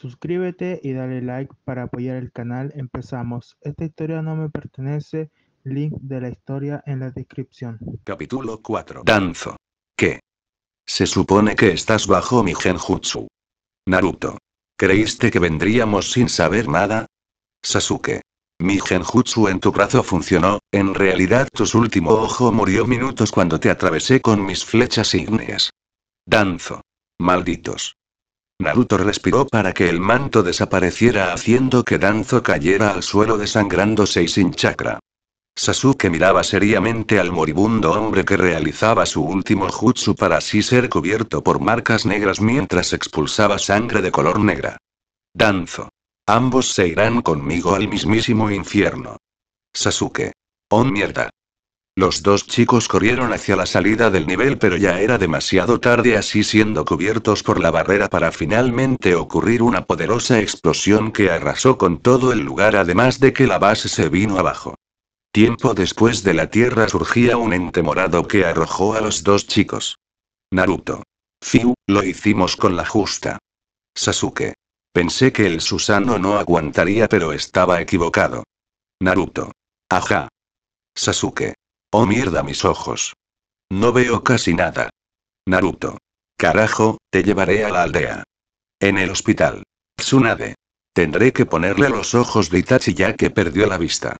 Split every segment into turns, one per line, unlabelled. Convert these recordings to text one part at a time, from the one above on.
Suscríbete y dale like para apoyar el canal. Empezamos. Esta historia no me pertenece. Link de la historia en la descripción. Capítulo 4. Danzo. ¿Qué? Se supone que estás bajo mi genjutsu. Naruto. ¿Creíste que vendríamos sin saber nada? Sasuke. Mi genjutsu en tu brazo funcionó, en realidad tu último ojo murió minutos cuando te atravesé con mis flechas ígneas. Danzo. Malditos. Naruto respiró para que el manto desapareciera haciendo que Danzo cayera al suelo desangrándose y sin chakra. Sasuke miraba seriamente al moribundo hombre que realizaba su último jutsu para así ser cubierto por marcas negras mientras expulsaba sangre de color negra. Danzo. Ambos se irán conmigo al mismísimo infierno. Sasuke. Oh mierda. Los dos chicos corrieron hacia la salida del nivel pero ya era demasiado tarde así siendo cubiertos por la barrera para finalmente ocurrir una poderosa explosión que arrasó con todo el lugar además de que la base se vino abajo. Tiempo después de la tierra surgía un ente morado que arrojó a los dos chicos. Naruto. Fiu, lo hicimos con la justa. Sasuke. Pensé que el Susano no aguantaría pero estaba equivocado. Naruto. Ajá. Sasuke. Oh mierda mis ojos. No veo casi nada. Naruto. Carajo, te llevaré a la aldea. En el hospital. Tsunade. Tendré que ponerle los ojos de Itachi ya que perdió la vista.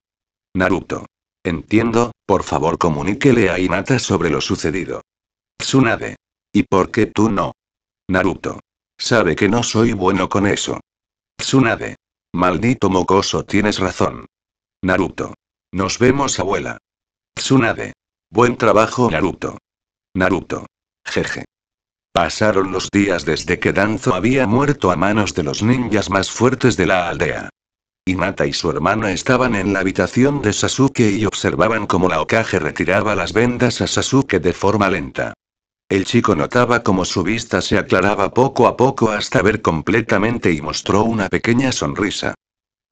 Naruto. Entiendo, por favor comuníquele a Hinata sobre lo sucedido. Tsunade. ¿Y por qué tú no? Naruto. Sabe que no soy bueno con eso. Tsunade. Maldito mocoso, tienes razón. Naruto. Nos vemos, abuela. Tsunade. Buen trabajo Naruto. Naruto. Jeje. Pasaron los días desde que Danzo había muerto a manos de los ninjas más fuertes de la aldea. Inata y su hermana estaban en la habitación de Sasuke y observaban cómo la Okage retiraba las vendas a Sasuke de forma lenta. El chico notaba cómo su vista se aclaraba poco a poco hasta ver completamente y mostró una pequeña sonrisa.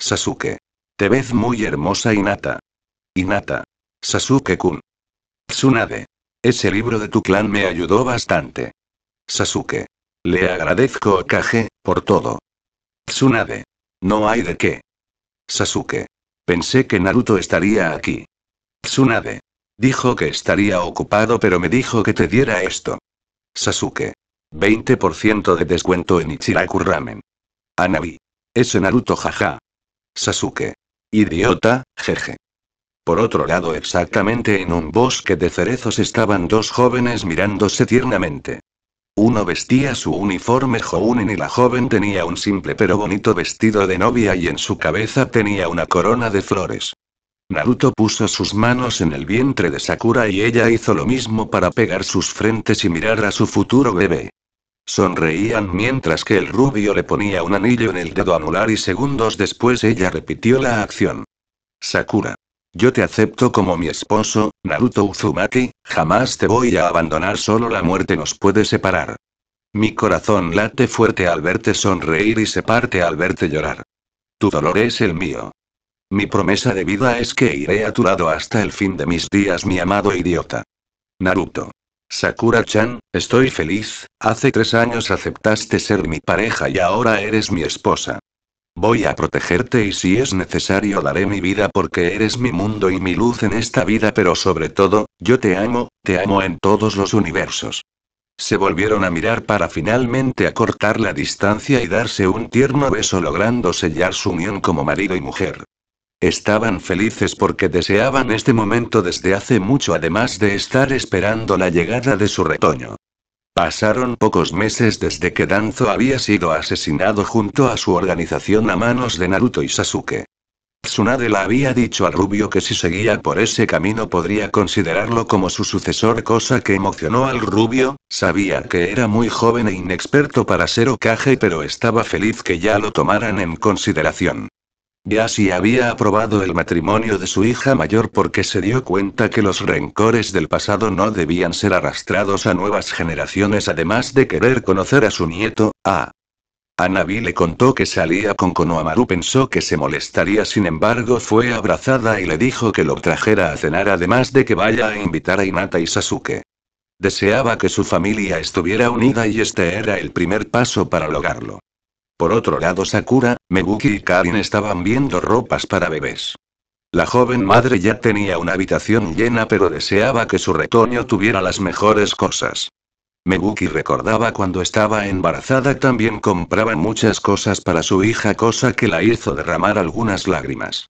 Sasuke. Te ves muy hermosa Inata. Inata. Sasuke-kun. Tsunade. Ese libro de tu clan me ayudó bastante. Sasuke. Le agradezco a Kage, por todo. Tsunade. No hay de qué. Sasuke. Pensé que Naruto estaría aquí. Tsunade. Dijo que estaría ocupado pero me dijo que te diera esto. Sasuke. 20% de descuento en Ichiraku Ramen. Anabi. Ese Naruto jaja. Sasuke. Idiota, jeje. Por otro lado, exactamente en un bosque de cerezos estaban dos jóvenes mirándose tiernamente. Uno vestía su uniforme joven y la joven tenía un simple pero bonito vestido de novia y en su cabeza tenía una corona de flores. Naruto puso sus manos en el vientre de Sakura y ella hizo lo mismo para pegar sus frentes y mirar a su futuro bebé. Sonreían mientras que el rubio le ponía un anillo en el dedo anular y segundos después ella repitió la acción. Sakura. Yo te acepto como mi esposo, Naruto Uzumaki, jamás te voy a abandonar, solo la muerte nos puede separar. Mi corazón late fuerte al verte sonreír y se parte al verte llorar. Tu dolor es el mío. Mi promesa de vida es que iré a tu lado hasta el fin de mis días, mi amado idiota. Naruto. Sakura-chan, estoy feliz, hace tres años aceptaste ser mi pareja y ahora eres mi esposa. Voy a protegerte y si es necesario daré mi vida porque eres mi mundo y mi luz en esta vida pero sobre todo, yo te amo, te amo en todos los universos. Se volvieron a mirar para finalmente acortar la distancia y darse un tierno beso logrando sellar su unión como marido y mujer. Estaban felices porque deseaban este momento desde hace mucho además de estar esperando la llegada de su retoño. Pasaron pocos meses desde que Danzo había sido asesinado junto a su organización a manos de Naruto y Sasuke. Tsunade le había dicho al rubio que si seguía por ese camino podría considerarlo como su sucesor cosa que emocionó al rubio, sabía que era muy joven e inexperto para ser Okage pero estaba feliz que ya lo tomaran en consideración. Yasi había aprobado el matrimonio de su hija mayor porque se dio cuenta que los rencores del pasado no debían ser arrastrados a nuevas generaciones, además de querer conocer a su nieto, a. Anabi le contó que salía con Konohamaru, pensó que se molestaría, sin embargo, fue abrazada y le dijo que lo trajera a cenar, además de que vaya a invitar a Inata y Sasuke. Deseaba que su familia estuviera unida y este era el primer paso para lograrlo. Por otro lado Sakura, Meguki y Karin estaban viendo ropas para bebés. La joven madre ya tenía una habitación llena pero deseaba que su retoño tuviera las mejores cosas. Meguki recordaba cuando estaba embarazada también compraba muchas cosas para su hija cosa que la hizo derramar algunas lágrimas.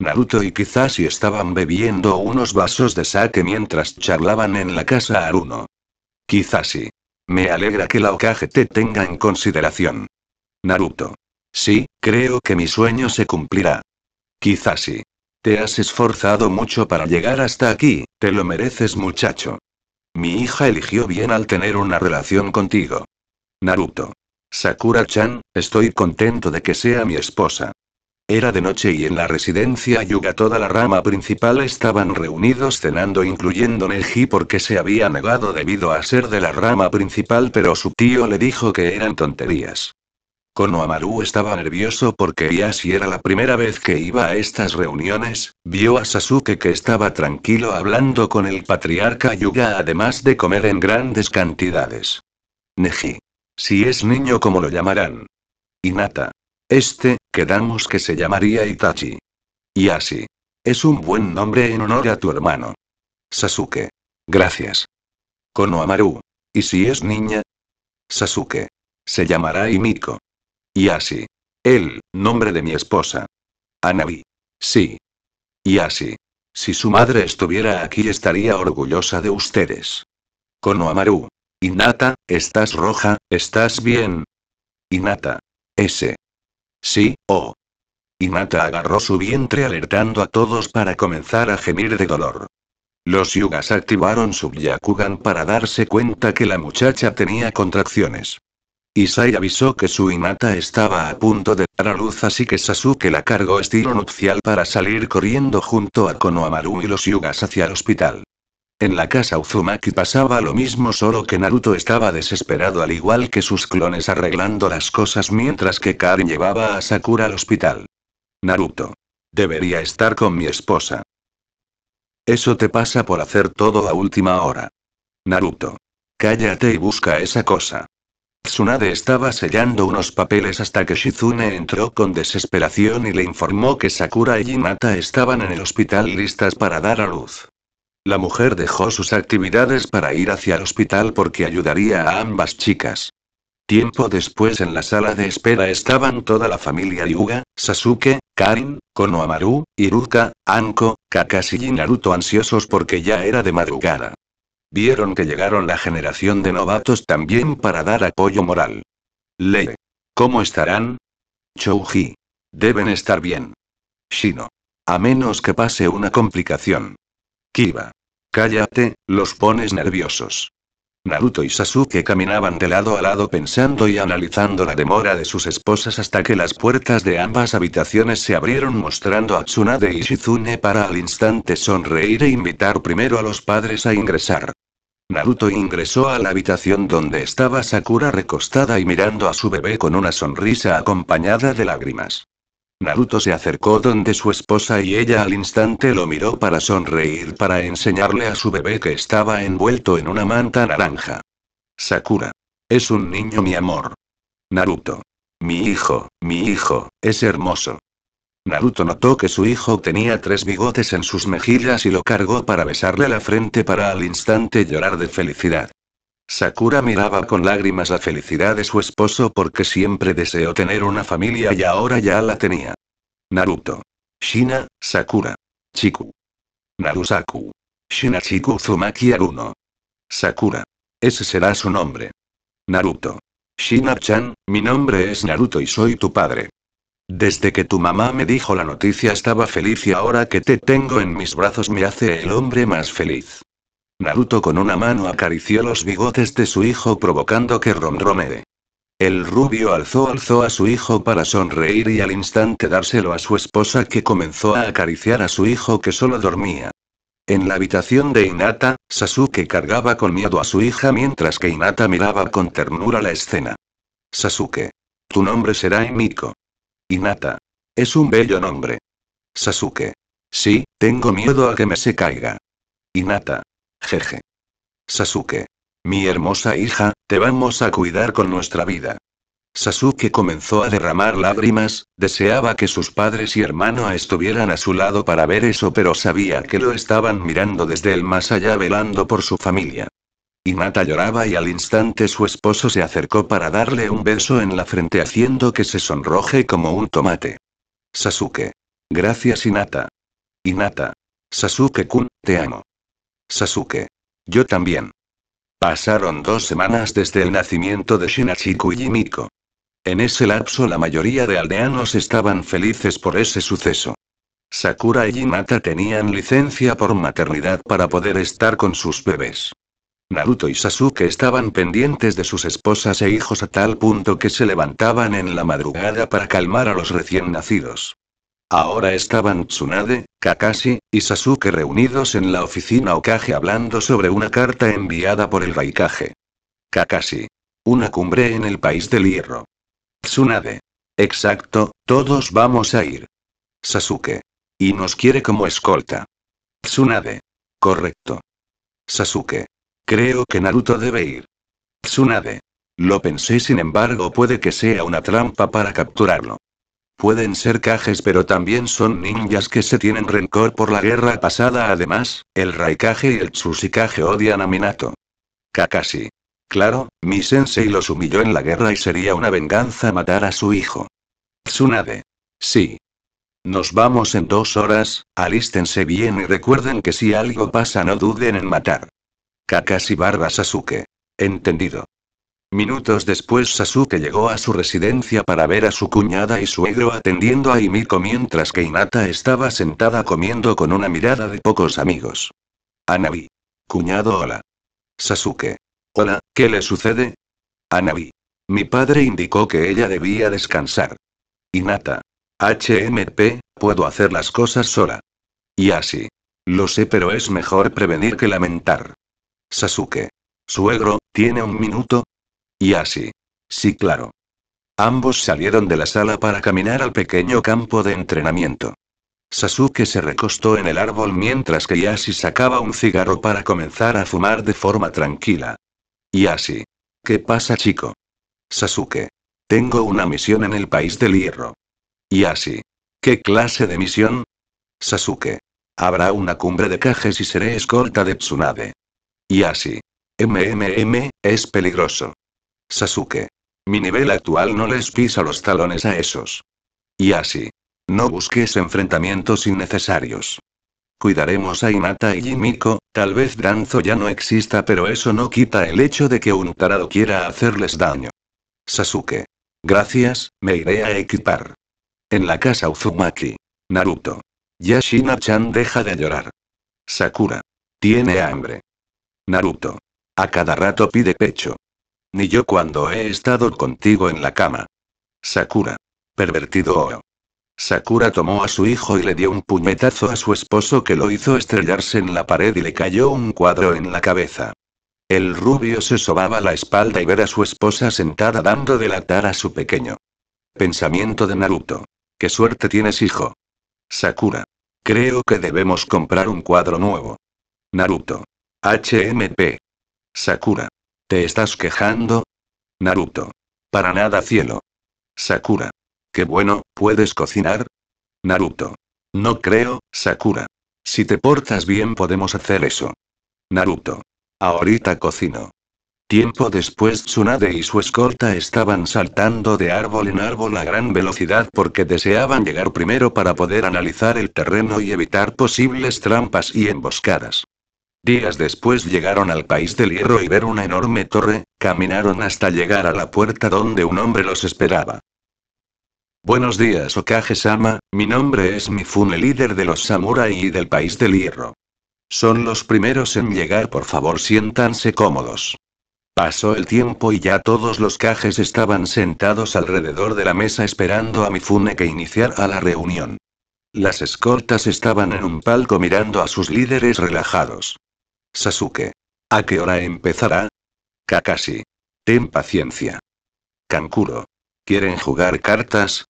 Naruto y Kizashi estaban bebiendo unos vasos de sake mientras charlaban en la casa Aruno. Kizashi. Me alegra que la Okage te tenga en consideración. Naruto. Sí, creo que mi sueño se cumplirá. Quizás sí. Te has esforzado mucho para llegar hasta aquí, te lo mereces muchacho. Mi hija eligió bien al tener una relación contigo. Naruto. Sakura-chan, estoy contento de que sea mi esposa. Era de noche y en la residencia Yuga toda la rama principal estaban reunidos cenando incluyendo Neji porque se había negado debido a ser de la rama principal pero su tío le dijo que eran tonterías. Konohamaru estaba nervioso porque ya si era la primera vez que iba a estas reuniones, vio a Sasuke que estaba tranquilo hablando con el patriarca Yuga además de comer en grandes cantidades. Neji. Si es niño como lo llamarán. Inata, Este, quedamos que se llamaría Itachi. Y así. Es un buen nombre en honor a tu hermano. Sasuke. Gracias. amaru ¿Y si es niña? Sasuke. Se llamará Imiko. Y así. El nombre de mi esposa. Anabi. Sí. Y así. Si su madre estuviera aquí estaría orgullosa de ustedes. Konohamaru. Inata, estás roja, estás bien. Inata. S. Sí, oh. Inata agarró su vientre alertando a todos para comenzar a gemir de dolor. Los yugas activaron su Byakugan para darse cuenta que la muchacha tenía contracciones. Isai avisó que su Hinata estaba a punto de dar a luz así que Sasuke la cargó estilo nupcial para salir corriendo junto a Konohamaru y los Yugas hacia el hospital. En la casa Uzumaki pasaba lo mismo solo que Naruto estaba desesperado al igual que sus clones arreglando las cosas mientras que Karin llevaba a Sakura al hospital. Naruto. Debería estar con mi esposa. Eso te pasa por hacer todo a última hora. Naruto. Cállate y busca esa cosa. Tsunade estaba sellando unos papeles hasta que Shizune entró con desesperación y le informó que Sakura y Hinata estaban en el hospital listas para dar a luz. La mujer dejó sus actividades para ir hacia el hospital porque ayudaría a ambas chicas. Tiempo después en la sala de espera estaban toda la familia Yuga, Sasuke, Karin, Konohamaru, Iruka, Anko, Kakashi y Naruto ansiosos porque ya era de madrugada. Vieron que llegaron la generación de novatos también para dar apoyo moral. Lei. ¿Cómo estarán? Chouji. Deben estar bien. Shino. A menos que pase una complicación. Kiba. Cállate, los pones nerviosos. Naruto y Sasuke caminaban de lado a lado pensando y analizando la demora de sus esposas hasta que las puertas de ambas habitaciones se abrieron mostrando a Tsunade y Shizune para al instante sonreír e invitar primero a los padres a ingresar. Naruto ingresó a la habitación donde estaba Sakura recostada y mirando a su bebé con una sonrisa acompañada de lágrimas. Naruto se acercó donde su esposa y ella al instante lo miró para sonreír para enseñarle a su bebé que estaba envuelto en una manta naranja. Sakura. Es un niño mi amor. Naruto. Mi hijo, mi hijo, es hermoso. Naruto notó que su hijo tenía tres bigotes en sus mejillas y lo cargó para besarle la frente para al instante llorar de felicidad. Sakura miraba con lágrimas la felicidad de su esposo porque siempre deseó tener una familia y ahora ya la tenía. Naruto. Shina, Sakura. Chiku. Narusaku. Chiku Zumaki Aruno. Sakura. Ese será su nombre. Naruto. Shina-chan, mi nombre es Naruto y soy tu padre. Desde que tu mamá me dijo la noticia estaba feliz y ahora que te tengo en mis brazos me hace el hombre más feliz. Naruto con una mano acarició los bigotes de su hijo provocando que ronronee. El rubio alzó alzó a su hijo para sonreír y al instante dárselo a su esposa que comenzó a acariciar a su hijo que solo dormía. En la habitación de Hinata, Sasuke cargaba con miedo a su hija mientras que Hinata miraba con ternura la escena. Sasuke. Tu nombre será Emiko. Hinata. Es un bello nombre. Sasuke. Sí, tengo miedo a que me se caiga. Inata. Jeje. Sasuke. Mi hermosa hija, te vamos a cuidar con nuestra vida. Sasuke comenzó a derramar lágrimas, deseaba que sus padres y hermano estuvieran a su lado para ver eso pero sabía que lo estaban mirando desde el más allá velando por su familia. Hinata lloraba y al instante su esposo se acercó para darle un beso en la frente haciendo que se sonroje como un tomate. Sasuke. Gracias Hinata. Hinata. Sasuke-kun, te amo. Sasuke. Yo también. Pasaron dos semanas desde el nacimiento de Shinachiku y Miko. En ese lapso la mayoría de aldeanos estaban felices por ese suceso. Sakura y Hinata tenían licencia por maternidad para poder estar con sus bebés. Naruto y Sasuke estaban pendientes de sus esposas e hijos a tal punto que se levantaban en la madrugada para calmar a los recién nacidos. Ahora estaban Tsunade, Kakashi y Sasuke reunidos en la oficina Okage hablando sobre una carta enviada por el Raikage. Kakashi. Una cumbre en el país del hierro. Tsunade. Exacto, todos vamos a ir. Sasuke. Y nos quiere como escolta. Tsunade. Correcto. Sasuke. Creo que Naruto debe ir. Tsunade. Lo pensé sin embargo puede que sea una trampa para capturarlo. Pueden ser Kages pero también son ninjas que se tienen rencor por la guerra pasada además, el Raikage y el Tsushikaje odian a Minato. Kakashi. Claro, mi sensei los humilló en la guerra y sería una venganza matar a su hijo. Tsunade. Sí. Nos vamos en dos horas, alístense bien y recuerden que si algo pasa no duden en matar. Kakashi barba Sasuke. Entendido. Minutos después Sasuke llegó a su residencia para ver a su cuñada y suegro atendiendo a Imiko mientras que Inata estaba sentada comiendo con una mirada de pocos amigos. Anabi. Cuñado hola. Sasuke. Hola, ¿qué le sucede? Anabi. Mi padre indicó que ella debía descansar. Inata, HMP, puedo hacer las cosas sola. Y así. Lo sé pero es mejor prevenir que lamentar. Sasuke. Suegro, ¿tiene un minuto? Yashi. Sí, claro. Ambos salieron de la sala para caminar al pequeño campo de entrenamiento. Sasuke se recostó en el árbol mientras que Yashi sacaba un cigarro para comenzar a fumar de forma tranquila. Yashi. ¿Qué pasa, chico? Sasuke. Tengo una misión en el país del hierro. Yashi. ¿Qué clase de misión? Sasuke. Habrá una cumbre de cajes y seré escolta de Tsunade. Yashi. MMM, es peligroso. Sasuke. Mi nivel actual no les pisa los talones a esos. Y así. No busques enfrentamientos innecesarios. Cuidaremos a Hinata y Jimiko, tal vez Danzo ya no exista pero eso no quita el hecho de que un tarado quiera hacerles daño. Sasuke. Gracias, me iré a equipar. En la casa Uzumaki. Naruto. Yashina-chan deja de llorar. Sakura. Tiene hambre. Naruto. A cada rato pide pecho. Ni yo cuando he estado contigo en la cama. Sakura. Pervertido Sakura tomó a su hijo y le dio un puñetazo a su esposo que lo hizo estrellarse en la pared y le cayó un cuadro en la cabeza. El rubio se sobaba la espalda y ver a su esposa sentada dando de a su pequeño. Pensamiento de Naruto. Qué suerte tienes, hijo. Sakura. Creo que debemos comprar un cuadro nuevo. Naruto. HMP. Sakura. ¿Te estás quejando? Naruto. Para nada cielo. Sakura. Qué bueno, ¿puedes cocinar? Naruto. No creo, Sakura. Si te portas bien podemos hacer eso. Naruto. Ahorita cocino. Tiempo después Tsunade y su escolta estaban saltando de árbol en árbol a gran velocidad porque deseaban llegar primero para poder analizar el terreno y evitar posibles trampas y emboscadas. Días después llegaron al país del hierro y ver una enorme torre, caminaron hasta llegar a la puerta donde un hombre los esperaba. Buenos días Okage-sama, mi nombre es Mifune líder de los samurai y del país del hierro. Son los primeros en llegar por favor siéntanse cómodos. Pasó el tiempo y ya todos los Kages estaban sentados alrededor de la mesa esperando a Mifune que iniciara la reunión. Las escoltas estaban en un palco mirando a sus líderes relajados. Sasuke. ¿A qué hora empezará? Kakashi. Ten paciencia. Kankuro. ¿Quieren jugar cartas?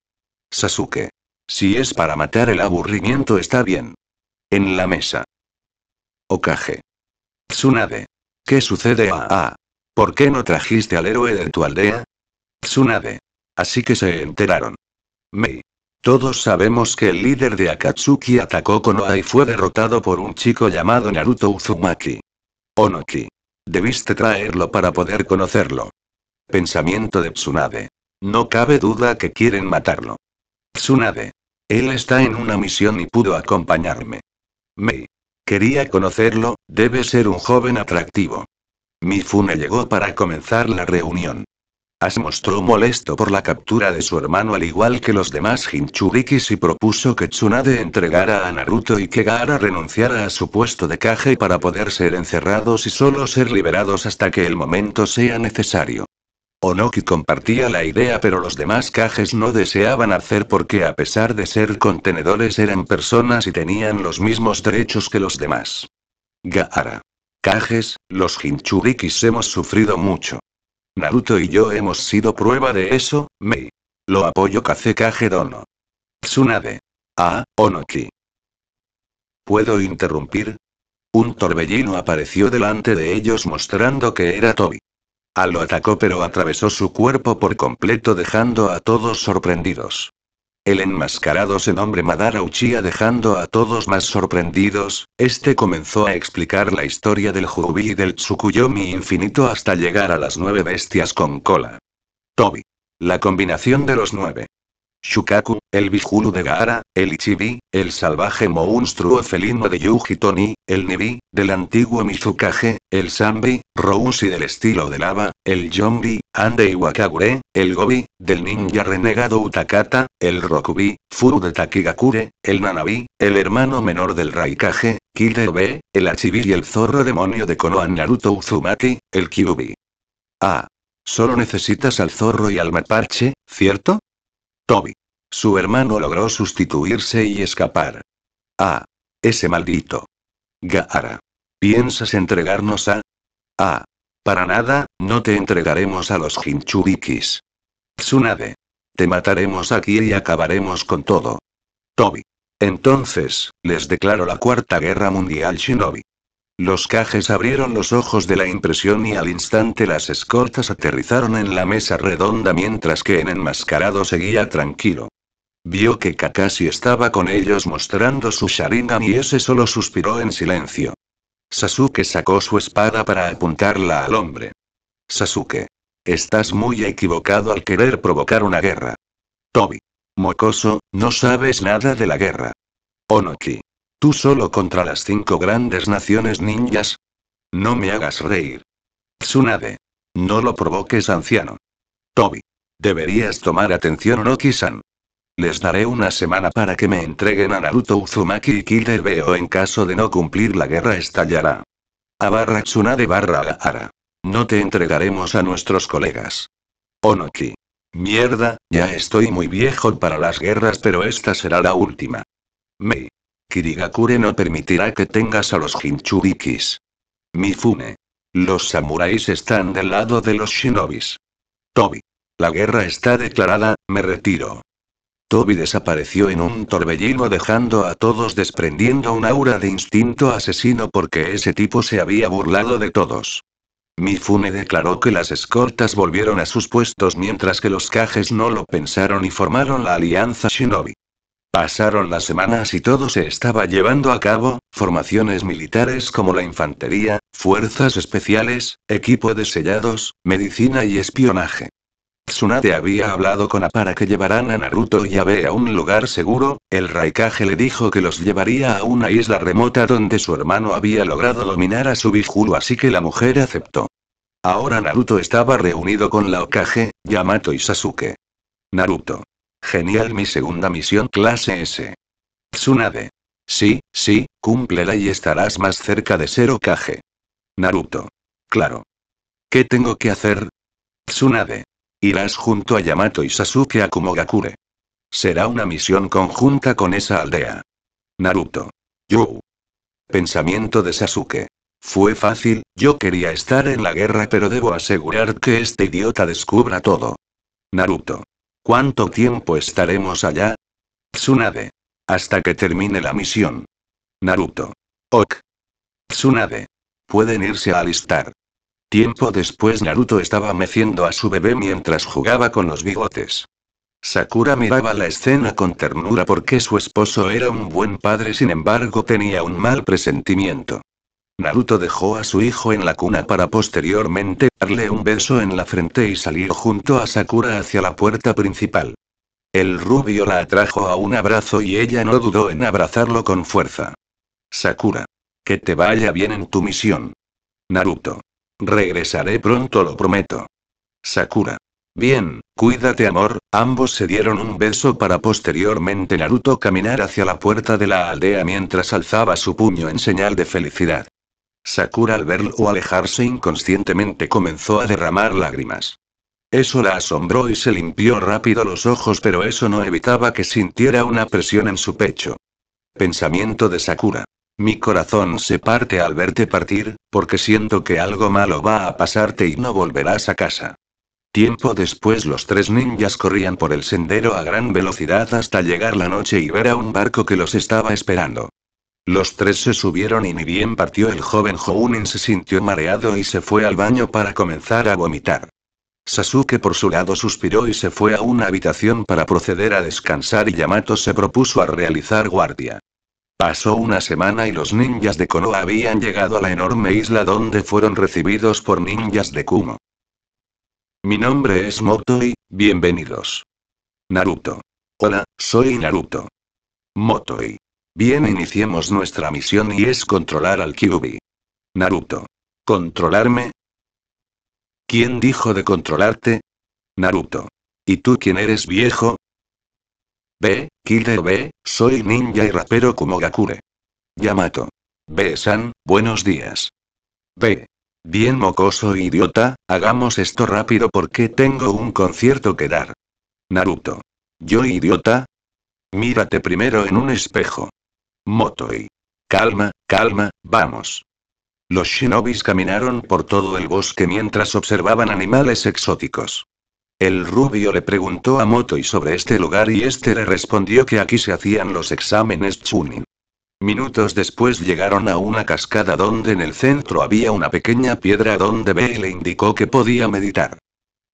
Sasuke. Si es para matar el aburrimiento está bien. En la mesa. Okage. Tsunade. ¿Qué sucede a ah, ¿Por qué no trajiste al héroe de tu aldea? Tsunade. Así que se enteraron. Mei. Todos sabemos que el líder de Akatsuki atacó Konoha y fue derrotado por un chico llamado Naruto Uzumaki. Onoki. Debiste traerlo para poder conocerlo. Pensamiento de Tsunade. No cabe duda que quieren matarlo. Tsunade. Él está en una misión y pudo acompañarme. Mei. Quería conocerlo, debe ser un joven atractivo. Mifune llegó para comenzar la reunión. As mostró molesto por la captura de su hermano al igual que los demás Hinchurikis y propuso que Tsunade entregara a Naruto y que Gaara renunciara a su puesto de Kage para poder ser encerrados y solo ser liberados hasta que el momento sea necesario. Onoki compartía la idea pero los demás cajes no deseaban hacer porque a pesar de ser contenedores eran personas y tenían los mismos derechos que los demás. Gaara. cajes, los Hinchurikis hemos sufrido mucho. Naruto y yo hemos sido prueba de eso, Mei. Lo apoyo Kazekage Dono. Tsunade. Ah, Onoki. ¿Puedo interrumpir? Un torbellino apareció delante de ellos mostrando que era Toby. A lo atacó pero atravesó su cuerpo por completo dejando a todos sorprendidos. El enmascarado se nombre Madara Uchiha dejando a todos más sorprendidos, este comenzó a explicar la historia del Jubi y del Tsukuyomi infinito hasta llegar a las nueve bestias con cola. Toby. La combinación de los nueve. Shukaku, el Bijulu de Gaara, el Ichibi, el salvaje monstruo felino de Yuji Toni, el Nibi, del antiguo Mizukage, el Sambi, Rousi del estilo de lava, el Yombi, Ande y el Gobi, del ninja renegado Utakata, el Rokubi, Furu de Takigakure, el Nanabi, el hermano menor del Raikage, Kirebe, el Achibi y el zorro demonio de Konoha Naruto Uzumaki, el Kyubi. Ah. Solo necesitas al zorro y al mapache, ¿cierto? Toby. Su hermano logró sustituirse y escapar. Ah. Ese maldito. Gaara. ¿Piensas entregarnos a? Ah. Para nada, no te entregaremos a los Hinchurikis. Tsunade. Te mataremos aquí y acabaremos con todo. Toby. Entonces, les declaro la Cuarta Guerra Mundial Shinobi. Los cajes abrieron los ojos de la impresión y al instante las escoltas aterrizaron en la mesa redonda mientras que en enmascarado seguía tranquilo. Vio que Kakashi estaba con ellos mostrando su Sharingan y ese solo suspiró en silencio. Sasuke sacó su espada para apuntarla al hombre. Sasuke. Estás muy equivocado al querer provocar una guerra. Toby. Mocoso, no sabes nada de la guerra. Onoki. Tú solo contra las cinco grandes naciones ninjas. No me hagas reír. Tsunade. No lo provoques, anciano. Toby. Deberías tomar atención, onoki san Les daré una semana para que me entreguen a Naruto Uzumaki y Killer o en caso de no cumplir la guerra estallará. A barra Tsunade barra Ara. No te entregaremos a nuestros colegas. Onoki. Mierda, ya estoy muy viejo para las guerras pero esta será la última. Mei. Kirigakure no permitirá que tengas a los Hinchurikis. Mifune. Los samuráis están del lado de los shinobis. Toby. La guerra está declarada, me retiro. Toby desapareció en un torbellino dejando a todos desprendiendo un aura de instinto asesino porque ese tipo se había burlado de todos. Mifune declaró que las escortas volvieron a sus puestos mientras que los cajes no lo pensaron y formaron la alianza Shinobi. Pasaron las semanas y todo se estaba llevando a cabo, formaciones militares como la infantería, fuerzas especiales, equipo de sellados, medicina y espionaje. Tsunade había hablado con A para que llevaran a Naruto y Abe a un lugar seguro, el Raikage le dijo que los llevaría a una isla remota donde su hermano había logrado dominar a su Bijulu así que la mujer aceptó. Ahora Naruto estaba reunido con la Okage, Yamato y Sasuke. Naruto. Genial mi segunda misión clase S. Tsunade. Sí, sí, cúmplela y estarás más cerca de ser Kage. Naruto. Claro. ¿Qué tengo que hacer? Tsunade. Irás junto a Yamato y Sasuke a Kumogakure. Será una misión conjunta con esa aldea. Naruto. Yo. Pensamiento de Sasuke. Fue fácil, yo quería estar en la guerra pero debo asegurar que este idiota descubra todo. Naruto. ¿Cuánto tiempo estaremos allá? Tsunade. Hasta que termine la misión. Naruto. Ok. Tsunade. Pueden irse a alistar. Tiempo después Naruto estaba meciendo a su bebé mientras jugaba con los bigotes. Sakura miraba la escena con ternura porque su esposo era un buen padre, sin embargo tenía un mal presentimiento. Naruto dejó a su hijo en la cuna para posteriormente darle un beso en la frente y salió junto a Sakura hacia la puerta principal. El rubio la atrajo a un abrazo y ella no dudó en abrazarlo con fuerza. Sakura. Que te vaya bien en tu misión. Naruto. Regresaré pronto, lo prometo. Sakura. Bien, cuídate amor, ambos se dieron un beso para posteriormente Naruto caminar hacia la puerta de la aldea mientras alzaba su puño en señal de felicidad. Sakura al verlo alejarse inconscientemente comenzó a derramar lágrimas. Eso la asombró y se limpió rápido los ojos, pero eso no evitaba que sintiera una presión en su pecho. Pensamiento de Sakura. Mi corazón se parte al verte partir, porque siento que algo malo va a pasarte y no volverás a casa. Tiempo después los tres ninjas corrían por el sendero a gran velocidad hasta llegar la noche y ver a un barco que los estaba esperando. Los tres se subieron y ni bien partió el joven Jounin se sintió mareado y se fue al baño para comenzar a vomitar. Sasuke por su lado suspiró y se fue a una habitación para proceder a descansar y Yamato se propuso a realizar guardia. Pasó una semana y los ninjas de Konoha habían llegado a la enorme isla donde fueron recibidos por ninjas de Kumo. Mi nombre es Motoi, bienvenidos. Naruto. Hola, soy Naruto. Motoi. Bien, iniciemos nuestra misión y es controlar al Kyubi. Naruto. ¿Controlarme? ¿Quién dijo de controlarte? Naruto. ¿Y tú quién eres viejo? B, Killer B, soy ninja y rapero como Gakure. Yamato. B-san, buenos días. B. Bien mocoso e idiota, hagamos esto rápido porque tengo un concierto que dar. Naruto. Yo idiota. Mírate primero en un espejo. Motoi. Calma, calma, vamos. Los shinobis caminaron por todo el bosque mientras observaban animales exóticos. El rubio le preguntó a Motoi sobre este lugar y este le respondió que aquí se hacían los exámenes Chunin. Minutos después llegaron a una cascada donde en el centro había una pequeña piedra donde Bee le indicó que podía meditar.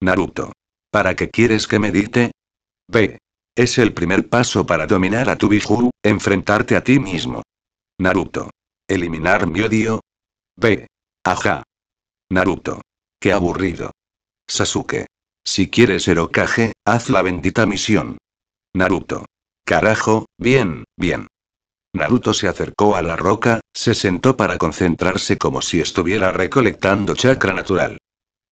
Naruto. ¿Para qué quieres que medite? Ve. Es el primer paso para dominar a tu bijuu, enfrentarte a ti mismo. Naruto. Eliminar mi odio. B. Ajá. Naruto. Qué aburrido. Sasuke. Si quieres ser Okage, haz la bendita misión. Naruto. Carajo, bien, bien. Naruto se acercó a la roca, se sentó para concentrarse como si estuviera recolectando chakra natural.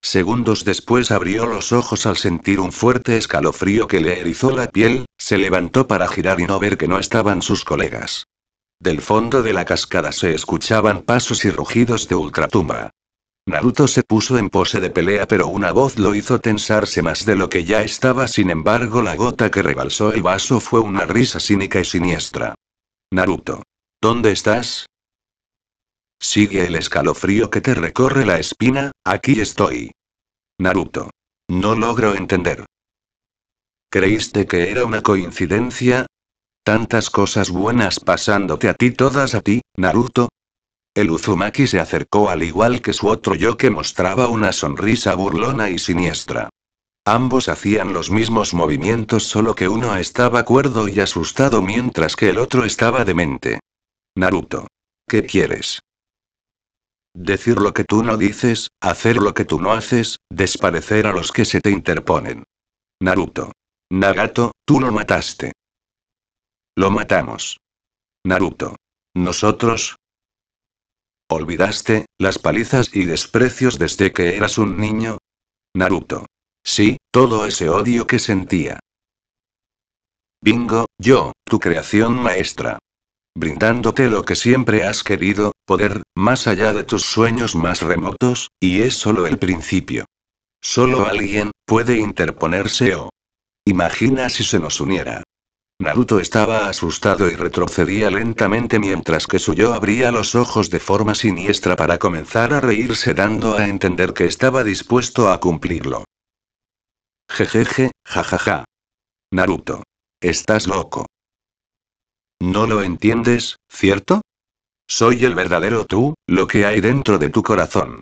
Segundos después abrió los ojos al sentir un fuerte escalofrío que le erizó la piel, se levantó para girar y no ver que no estaban sus colegas. Del fondo de la cascada se escuchaban pasos y rugidos de ultratumba. Naruto se puso en pose de pelea pero una voz lo hizo tensarse más de lo que ya estaba sin embargo la gota que rebalsó el vaso fue una risa cínica y siniestra. Naruto. ¿Dónde estás? Sigue el escalofrío que te recorre la espina, aquí estoy. Naruto. No logro entender. ¿Creíste que era una coincidencia? Tantas cosas buenas pasándote a ti todas a ti, Naruto. El Uzumaki se acercó al igual que su otro yo que mostraba una sonrisa burlona y siniestra. Ambos hacían los mismos movimientos solo que uno estaba cuerdo y asustado mientras que el otro estaba demente. Naruto. ¿Qué quieres? Decir lo que tú no dices, hacer lo que tú no haces, desparecer a los que se te interponen. Naruto. Nagato, tú lo mataste. Lo matamos. Naruto. Nosotros. ¿Olvidaste las palizas y desprecios desde que eras un niño? Naruto. Sí, todo ese odio que sentía. Bingo, yo, tu creación maestra brindándote lo que siempre has querido, poder, más allá de tus sueños más remotos, y es solo el principio. Solo alguien puede interponerse o... Imagina si se nos uniera. Naruto estaba asustado y retrocedía lentamente mientras que su yo abría los ojos de forma siniestra para comenzar a reírse dando a entender que estaba dispuesto a cumplirlo. Jejeje, jajaja. Naruto. Estás loco. No lo entiendes, ¿cierto? Soy el verdadero tú, lo que hay dentro de tu corazón.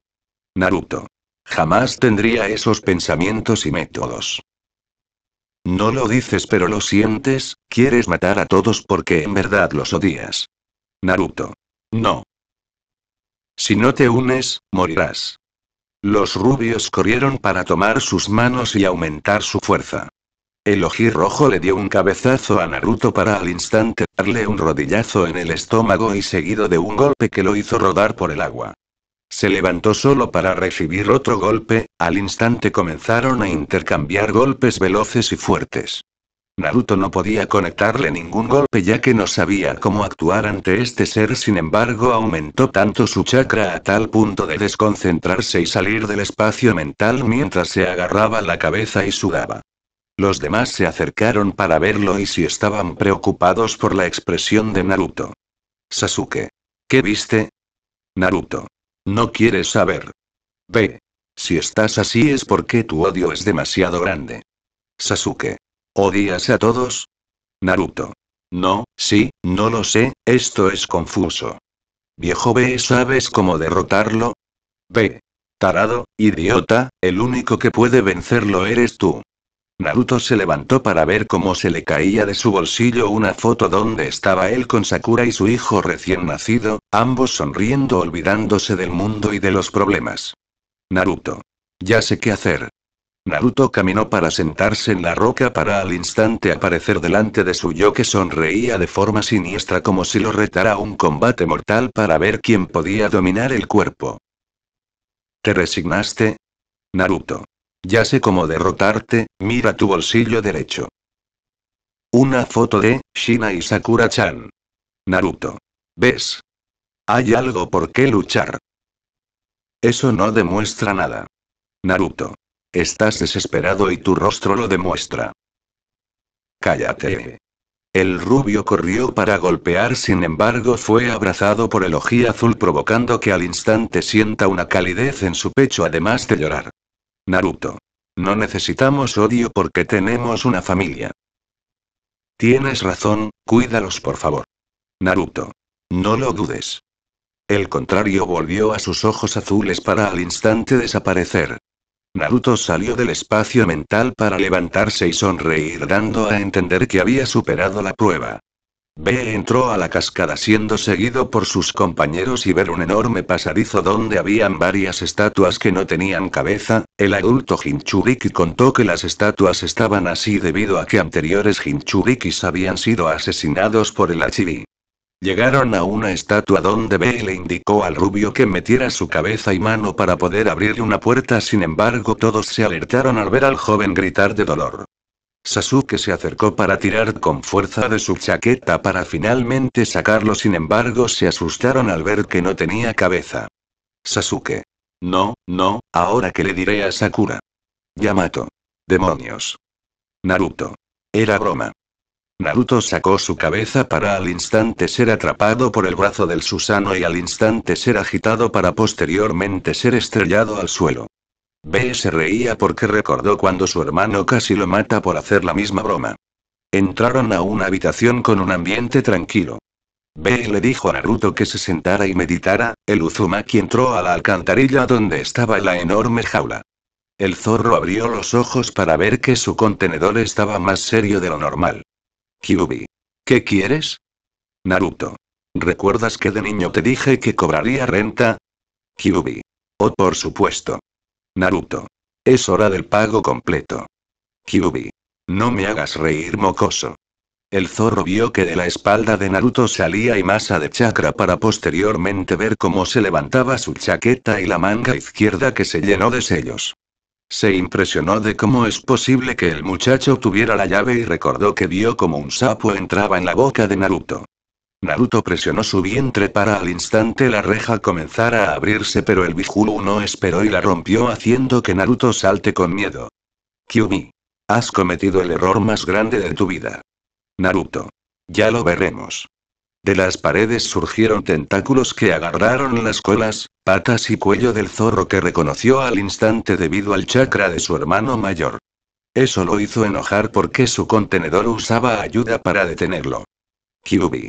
Naruto. Jamás tendría esos pensamientos y métodos. No lo dices pero lo sientes, quieres matar a todos porque en verdad los odias. Naruto. No. Si no te unes, morirás. Los rubios corrieron para tomar sus manos y aumentar su fuerza. El ojí rojo le dio un cabezazo a Naruto para al instante darle un rodillazo en el estómago y seguido de un golpe que lo hizo rodar por el agua. Se levantó solo para recibir otro golpe, al instante comenzaron a intercambiar golpes veloces y fuertes. Naruto no podía conectarle ningún golpe ya que no sabía cómo actuar ante este ser, sin embargo aumentó tanto su chakra a tal punto de desconcentrarse y salir del espacio mental mientras se agarraba la cabeza y sudaba. Los demás se acercaron para verlo y si estaban preocupados por la expresión de Naruto. Sasuke. ¿Qué viste? Naruto. No quieres saber. Ve. Si estás así es porque tu odio es demasiado grande. Sasuke. ¿Odias a todos? Naruto. No, sí, no lo sé, esto es confuso. Viejo B, ¿sabes cómo derrotarlo? B. Tarado, idiota, el único que puede vencerlo eres tú. Naruto se levantó para ver cómo se le caía de su bolsillo una foto donde estaba él con Sakura y su hijo recién nacido, ambos sonriendo olvidándose del mundo y de los problemas. Naruto. Ya sé qué hacer. Naruto caminó para sentarse en la roca para al instante aparecer delante de su yo que sonreía de forma siniestra como si lo retara un combate mortal para ver quién podía dominar el cuerpo. ¿Te resignaste? Naruto. Ya sé cómo derrotarte, mira tu bolsillo derecho. Una foto de Shina y Sakura-chan. Naruto. ¿Ves? Hay algo por qué luchar. Eso no demuestra nada. Naruto. Estás desesperado y tu rostro lo demuestra. Cállate. El rubio corrió para golpear, sin embargo fue abrazado por el ojí azul provocando que al instante sienta una calidez en su pecho además de llorar. Naruto. No necesitamos odio porque tenemos una familia. Tienes razón, cuídalos por favor. Naruto. No lo dudes. El contrario volvió a sus ojos azules para al instante desaparecer. Naruto salió del espacio mental para levantarse y sonreír dando a entender que había superado la prueba. B entró a la cascada siendo seguido por sus compañeros y ver un enorme pasadizo donde habían varias estatuas que no tenían cabeza, el adulto Hinchuriki contó que las estatuas estaban así debido a que anteriores Hinchurikis habían sido asesinados por el archivi. Llegaron a una estatua donde B le indicó al rubio que metiera su cabeza y mano para poder abrir una puerta sin embargo todos se alertaron al ver al joven gritar de dolor. Sasuke se acercó para tirar con fuerza de su chaqueta para finalmente sacarlo, sin embargo se asustaron al ver que no tenía cabeza. Sasuke. No, no, ahora que le diré a Sakura. Yamato. Demonios. Naruto. Era broma. Naruto sacó su cabeza para al instante ser atrapado por el brazo del Susano y al instante ser agitado para posteriormente ser estrellado al suelo. B se reía porque recordó cuando su hermano casi lo mata por hacer la misma broma. Entraron a una habitación con un ambiente tranquilo. B le dijo a Naruto que se sentara y meditara, el Uzumaki entró a la alcantarilla donde estaba la enorme jaula. El zorro abrió los ojos para ver que su contenedor estaba más serio de lo normal. Kyubi. ¿Qué quieres? Naruto. ¿Recuerdas que de niño te dije que cobraría renta? Kyubi. Oh, por supuesto. Naruto. Es hora del pago completo. Kyubi. No me hagas reír mocoso. El zorro vio que de la espalda de Naruto salía y masa de chakra para posteriormente ver cómo se levantaba su chaqueta y la manga izquierda que se llenó de sellos. Se impresionó de cómo es posible que el muchacho tuviera la llave y recordó que vio como un sapo entraba en la boca de Naruto. Naruto presionó su vientre para al instante la reja comenzara a abrirse pero el Bijulu no esperó y la rompió haciendo que Naruto salte con miedo. Kyubi. Has cometido el error más grande de tu vida. Naruto. Ya lo veremos. De las paredes surgieron tentáculos que agarraron las colas, patas y cuello del zorro que reconoció al instante debido al chakra de su hermano mayor. Eso lo hizo enojar porque su contenedor usaba ayuda para detenerlo. Kyubi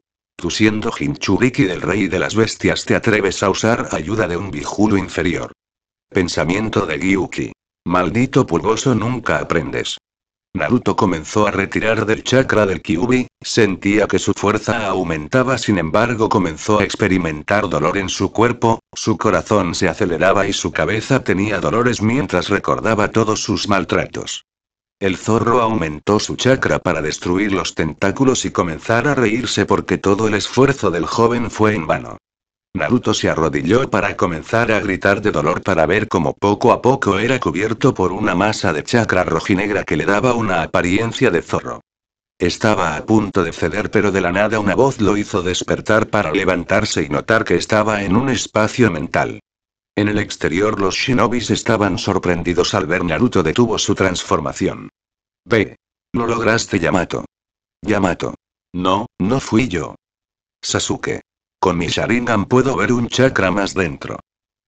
siendo Hinchuriki del rey de las bestias te atreves a usar ayuda de un bijudo inferior. Pensamiento de Gyuki. Maldito pulgoso nunca aprendes. Naruto comenzó a retirar del chakra del Kyubi, sentía que su fuerza aumentaba sin embargo comenzó a experimentar dolor en su cuerpo, su corazón se aceleraba y su cabeza tenía dolores mientras recordaba todos sus maltratos. El zorro aumentó su chakra para destruir los tentáculos y comenzar a reírse porque todo el esfuerzo del joven fue en vano. Naruto se arrodilló para comenzar a gritar de dolor para ver cómo poco a poco era cubierto por una masa de chakra rojinegra que le daba una apariencia de zorro. Estaba a punto de ceder pero de la nada una voz lo hizo despertar para levantarse y notar que estaba en un espacio mental. En el exterior los shinobis estaban sorprendidos al ver Naruto detuvo su transformación. B. Lo lograste Yamato. Yamato. No, no fui yo. Sasuke. Con mi Sharingan puedo ver un chakra más dentro.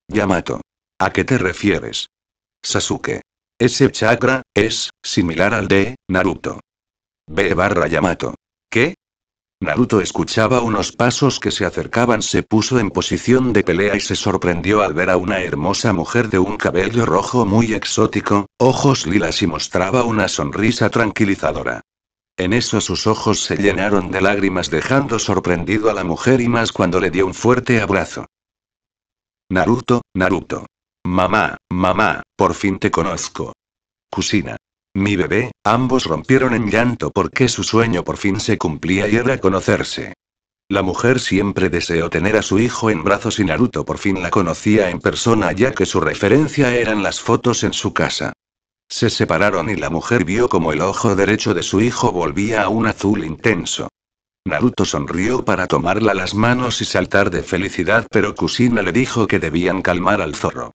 Yamato. ¿A qué te refieres? Sasuke. Ese chakra, es, similar al de, Naruto. B barra Yamato. Naruto escuchaba unos pasos que se acercaban, se puso en posición de pelea y se sorprendió al ver a una hermosa mujer de un cabello rojo muy exótico, ojos lilas y mostraba una sonrisa tranquilizadora. En eso sus ojos se llenaron de lágrimas dejando sorprendido a la mujer y más cuando le dio un fuerte abrazo. Naruto, Naruto. Mamá, mamá, por fin te conozco. Cusina. Mi bebé, ambos rompieron en llanto porque su sueño por fin se cumplía y era conocerse. La mujer siempre deseó tener a su hijo en brazos y Naruto por fin la conocía en persona ya que su referencia eran las fotos en su casa. Se separaron y la mujer vio como el ojo derecho de su hijo volvía a un azul intenso. Naruto sonrió para tomarla las manos y saltar de felicidad, pero Kusina le dijo que debían calmar al zorro.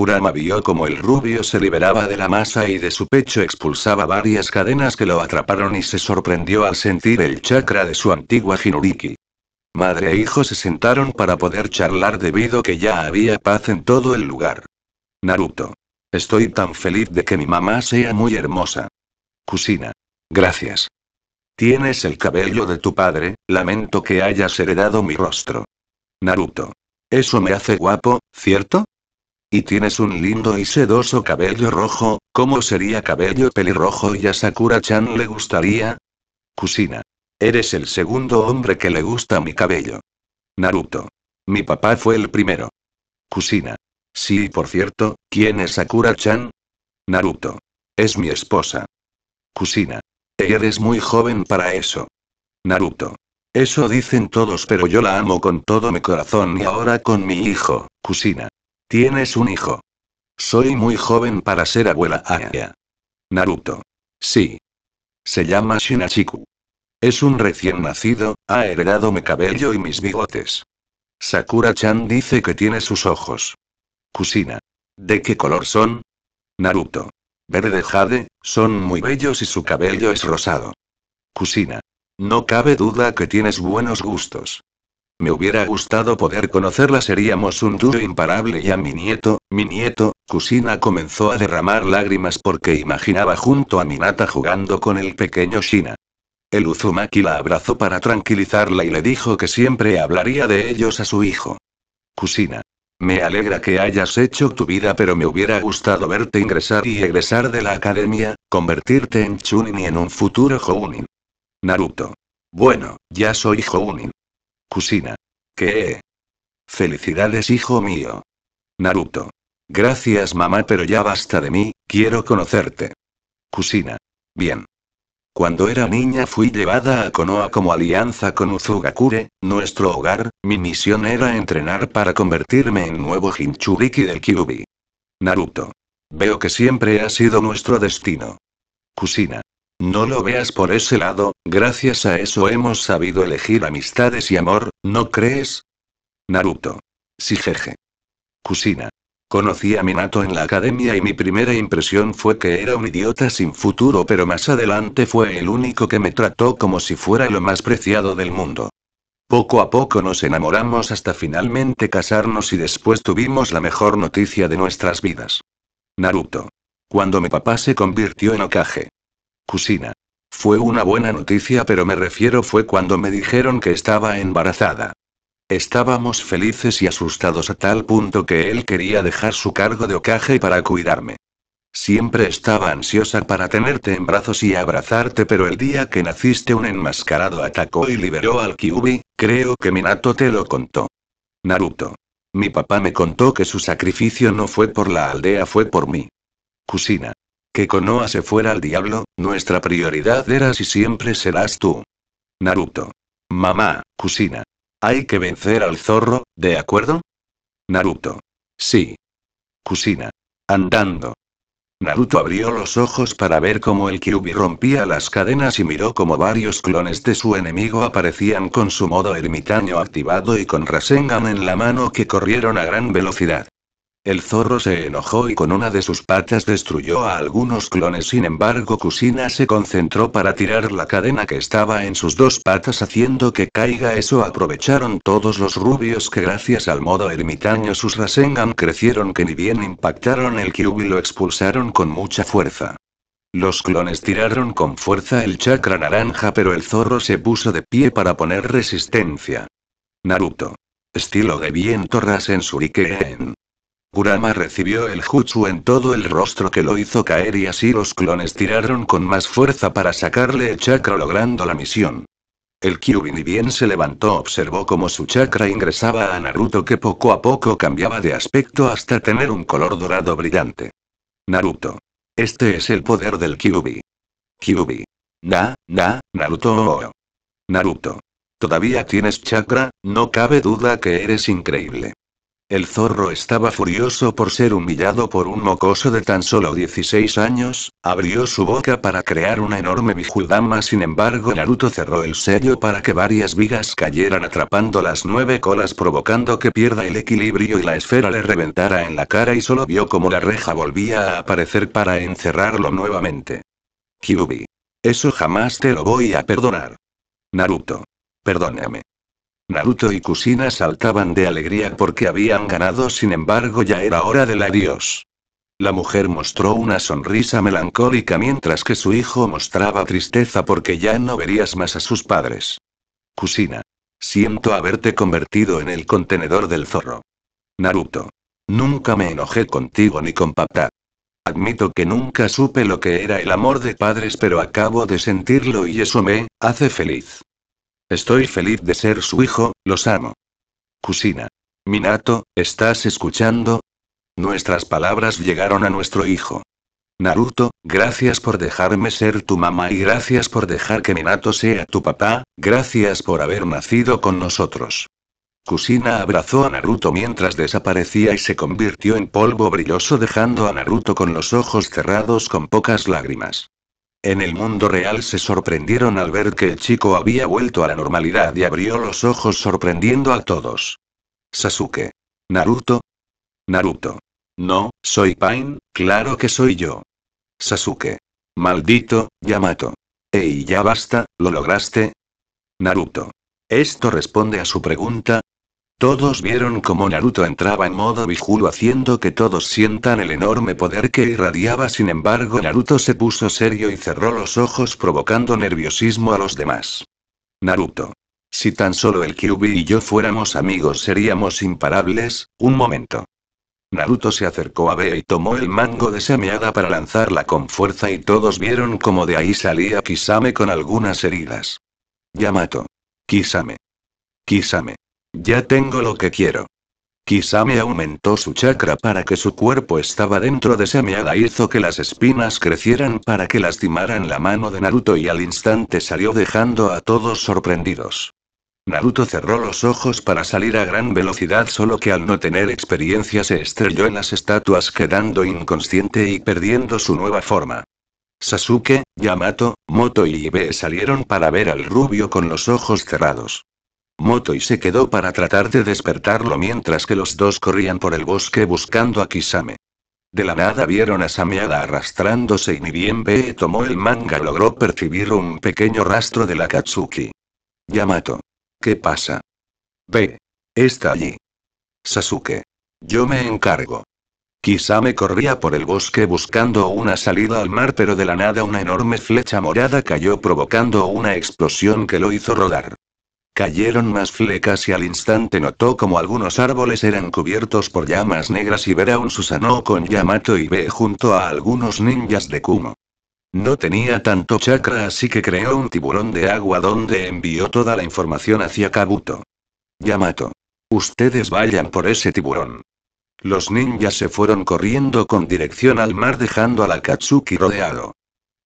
Kurama vio como el rubio se liberaba de la masa y de su pecho expulsaba varias cadenas que lo atraparon y se sorprendió al sentir el chakra de su antigua Hinuriki. Madre e hijo se sentaron para poder charlar debido que ya había paz en todo el lugar. Naruto. Estoy tan feliz de que mi mamá sea muy hermosa. Kusina. Gracias. Tienes el cabello de tu padre, lamento que hayas heredado mi rostro. Naruto. Eso me hace guapo, ¿cierto? Y tienes un lindo y sedoso cabello rojo, ¿cómo sería cabello pelirrojo y a Sakura-chan le gustaría? Kusina. Eres el segundo hombre que le gusta mi cabello. Naruto. Mi papá fue el primero. Kusina. Sí, por cierto, ¿quién es Sakura-chan? Naruto. Es mi esposa. Kusina. Eres muy joven para eso. Naruto. Eso dicen todos, pero yo la amo con todo mi corazón y ahora con mi hijo, Kusina. Tienes un hijo. Soy muy joven para ser abuela. Naruto. Sí. Se llama Shinachiku. Es un recién nacido, ha heredado mi cabello y mis bigotes. Sakura-chan dice que tiene sus ojos. Kusina. ¿De qué color son? Naruto. Verde jade, son muy bellos y su cabello es rosado. Kusina. No cabe duda que tienes buenos gustos. Me hubiera gustado poder conocerla, seríamos un duro imparable y a mi nieto, mi nieto, Kusina comenzó a derramar lágrimas porque imaginaba junto a Minata jugando con el pequeño Shina. El Uzumaki la abrazó para tranquilizarla y le dijo que siempre hablaría de ellos a su hijo. Kusina. Me alegra que hayas hecho tu vida, pero me hubiera gustado verte ingresar y egresar de la academia, convertirte en Chunin y en un futuro Jounin. Naruto. Bueno, ya soy Jounin. Kusina. ¿Qué? Felicidades, hijo mío. Naruto. Gracias, mamá, pero ya basta de mí, quiero conocerte. Kusina. Bien. Cuando era niña fui llevada a Konoha como alianza con Uzugakure, nuestro hogar, mi misión era entrenar para convertirme en nuevo Hinchuriki del Kyubi. Naruto. Veo que siempre ha sido nuestro destino. Kusina. No lo veas por ese lado, gracias a eso hemos sabido elegir amistades y amor, ¿no crees? Naruto. Sí jeje. Kusina. Conocí a Minato en la academia y mi primera impresión fue que era un idiota sin futuro, pero más adelante fue el único que me trató como si fuera lo más preciado del mundo. Poco a poco nos enamoramos hasta finalmente casarnos y después tuvimos la mejor noticia de nuestras vidas. Naruto. Cuando mi papá se convirtió en Okage. Cusina. Fue una buena noticia, pero me refiero fue cuando me dijeron que estaba embarazada. Estábamos felices y asustados a tal punto que él quería dejar su cargo de ocaje para cuidarme. Siempre estaba ansiosa para tenerte en brazos y abrazarte, pero el día que naciste un enmascarado atacó y liberó al Kyubi, creo que Minato te lo contó. Naruto. Mi papá me contó que su sacrificio no fue por la aldea, fue por mí. Cusina. Que Konoha se fuera al diablo, nuestra prioridad era y siempre serás tú. Naruto. Mamá, Kusina. Hay que vencer al zorro, ¿de acuerdo? Naruto. Sí. Kusina. Andando. Naruto abrió los ojos para ver cómo el Kyubi rompía las cadenas y miró cómo varios clones de su enemigo aparecían con su modo ermitaño activado y con Rasengan en la mano que corrieron a gran velocidad. El zorro se enojó y con una de sus patas destruyó a algunos clones. Sin embargo, Kusina se concentró para tirar la cadena que estaba en sus dos patas haciendo que caiga. Eso aprovecharon todos los rubios que gracias al modo ermitaño sus Rasengan crecieron que ni bien impactaron el y lo expulsaron con mucha fuerza. Los clones tiraron con fuerza el chakra naranja pero el zorro se puso de pie para poner resistencia. Naruto. Estilo de viento Rasen Kurama recibió el jutsu en todo el rostro que lo hizo caer y así los clones tiraron con más fuerza para sacarle el chakra logrando la misión. El ni bien se levantó observó cómo su chakra ingresaba a Naruto que poco a poco cambiaba de aspecto hasta tener un color dorado brillante. Naruto. Este es el poder del Kyubi. Kyubi. Na, na, Naruto. Naruto. Todavía tienes chakra, no cabe duda que eres increíble. El zorro estaba furioso por ser humillado por un mocoso de tan solo 16 años, abrió su boca para crear una enorme bijudama sin embargo Naruto cerró el sello para que varias vigas cayeran atrapando las nueve colas provocando que pierda el equilibrio y la esfera le reventara en la cara y solo vio como la reja volvía a aparecer para encerrarlo nuevamente. Kyubi. Eso jamás te lo voy a perdonar. Naruto. Perdóname. Naruto y Kusina saltaban de alegría porque habían ganado, sin embargo ya era hora del adiós. La mujer mostró una sonrisa melancólica mientras que su hijo mostraba tristeza porque ya no verías más a sus padres. Kusina. Siento haberte convertido en el contenedor del zorro. Naruto. Nunca me enojé contigo ni con papá. Admito que nunca supe lo que era el amor de padres, pero acabo de sentirlo y eso me hace feliz. Estoy feliz de ser su hijo, los amo. Kusina. Minato, ¿estás escuchando? Nuestras palabras llegaron a nuestro hijo. Naruto, gracias por dejarme ser tu mamá y gracias por dejar que Minato sea tu papá, gracias por haber nacido con nosotros. Kusina abrazó a Naruto mientras desaparecía y se convirtió en polvo brilloso dejando a Naruto con los ojos cerrados con pocas lágrimas. En el mundo real se sorprendieron al ver que el chico había vuelto a la normalidad y abrió los ojos sorprendiendo a todos. Sasuke. Naruto. Naruto. No, soy Pain, claro que soy yo. Sasuke. Maldito, Yamato. Ey, ya basta, lo lograste. Naruto. ¿Esto responde a su pregunta? Todos vieron cómo Naruto entraba en modo bijulo haciendo que todos sientan el enorme poder que irradiaba. Sin embargo, Naruto se puso serio y cerró los ojos provocando nerviosismo a los demás. Naruto. Si tan solo el Kyubi y yo fuéramos amigos seríamos imparables, un momento. Naruto se acercó a Bea y tomó el mango de semeada para lanzarla con fuerza y todos vieron como de ahí salía Kisame con algunas heridas. Yamato. Kisame. Kisame. Ya tengo lo que quiero. Kisame aumentó su chakra para que su cuerpo estaba dentro de semiada, hizo que las espinas crecieran para que lastimaran la mano de Naruto y al instante salió dejando a todos sorprendidos. Naruto cerró los ojos para salir a gran velocidad solo que al no tener experiencia se estrelló en las estatuas quedando inconsciente y perdiendo su nueva forma. Sasuke, Yamato, Moto y Ibe salieron para ver al rubio con los ojos cerrados. Moto y se quedó para tratar de despertarlo mientras que los dos corrían por el bosque buscando a Kisame. De la nada vieron a Sameada arrastrándose y ni bien Bee tomó el manga logró percibir un pequeño rastro de la Katsuki. Yamato. ¿Qué pasa? Ve. Está allí. Sasuke. Yo me encargo. Kisame corría por el bosque buscando una salida al mar pero de la nada una enorme flecha morada cayó provocando una explosión que lo hizo rodar. Cayeron más flecas y al instante notó como algunos árboles eran cubiertos por llamas negras y ver a un Susano con Yamato y ve junto a algunos ninjas de Kumo. No tenía tanto chakra así que creó un tiburón de agua donde envió toda la información hacia Kabuto. Yamato. Ustedes vayan por ese tiburón. Los ninjas se fueron corriendo con dirección al mar dejando a la Katsuki rodeado.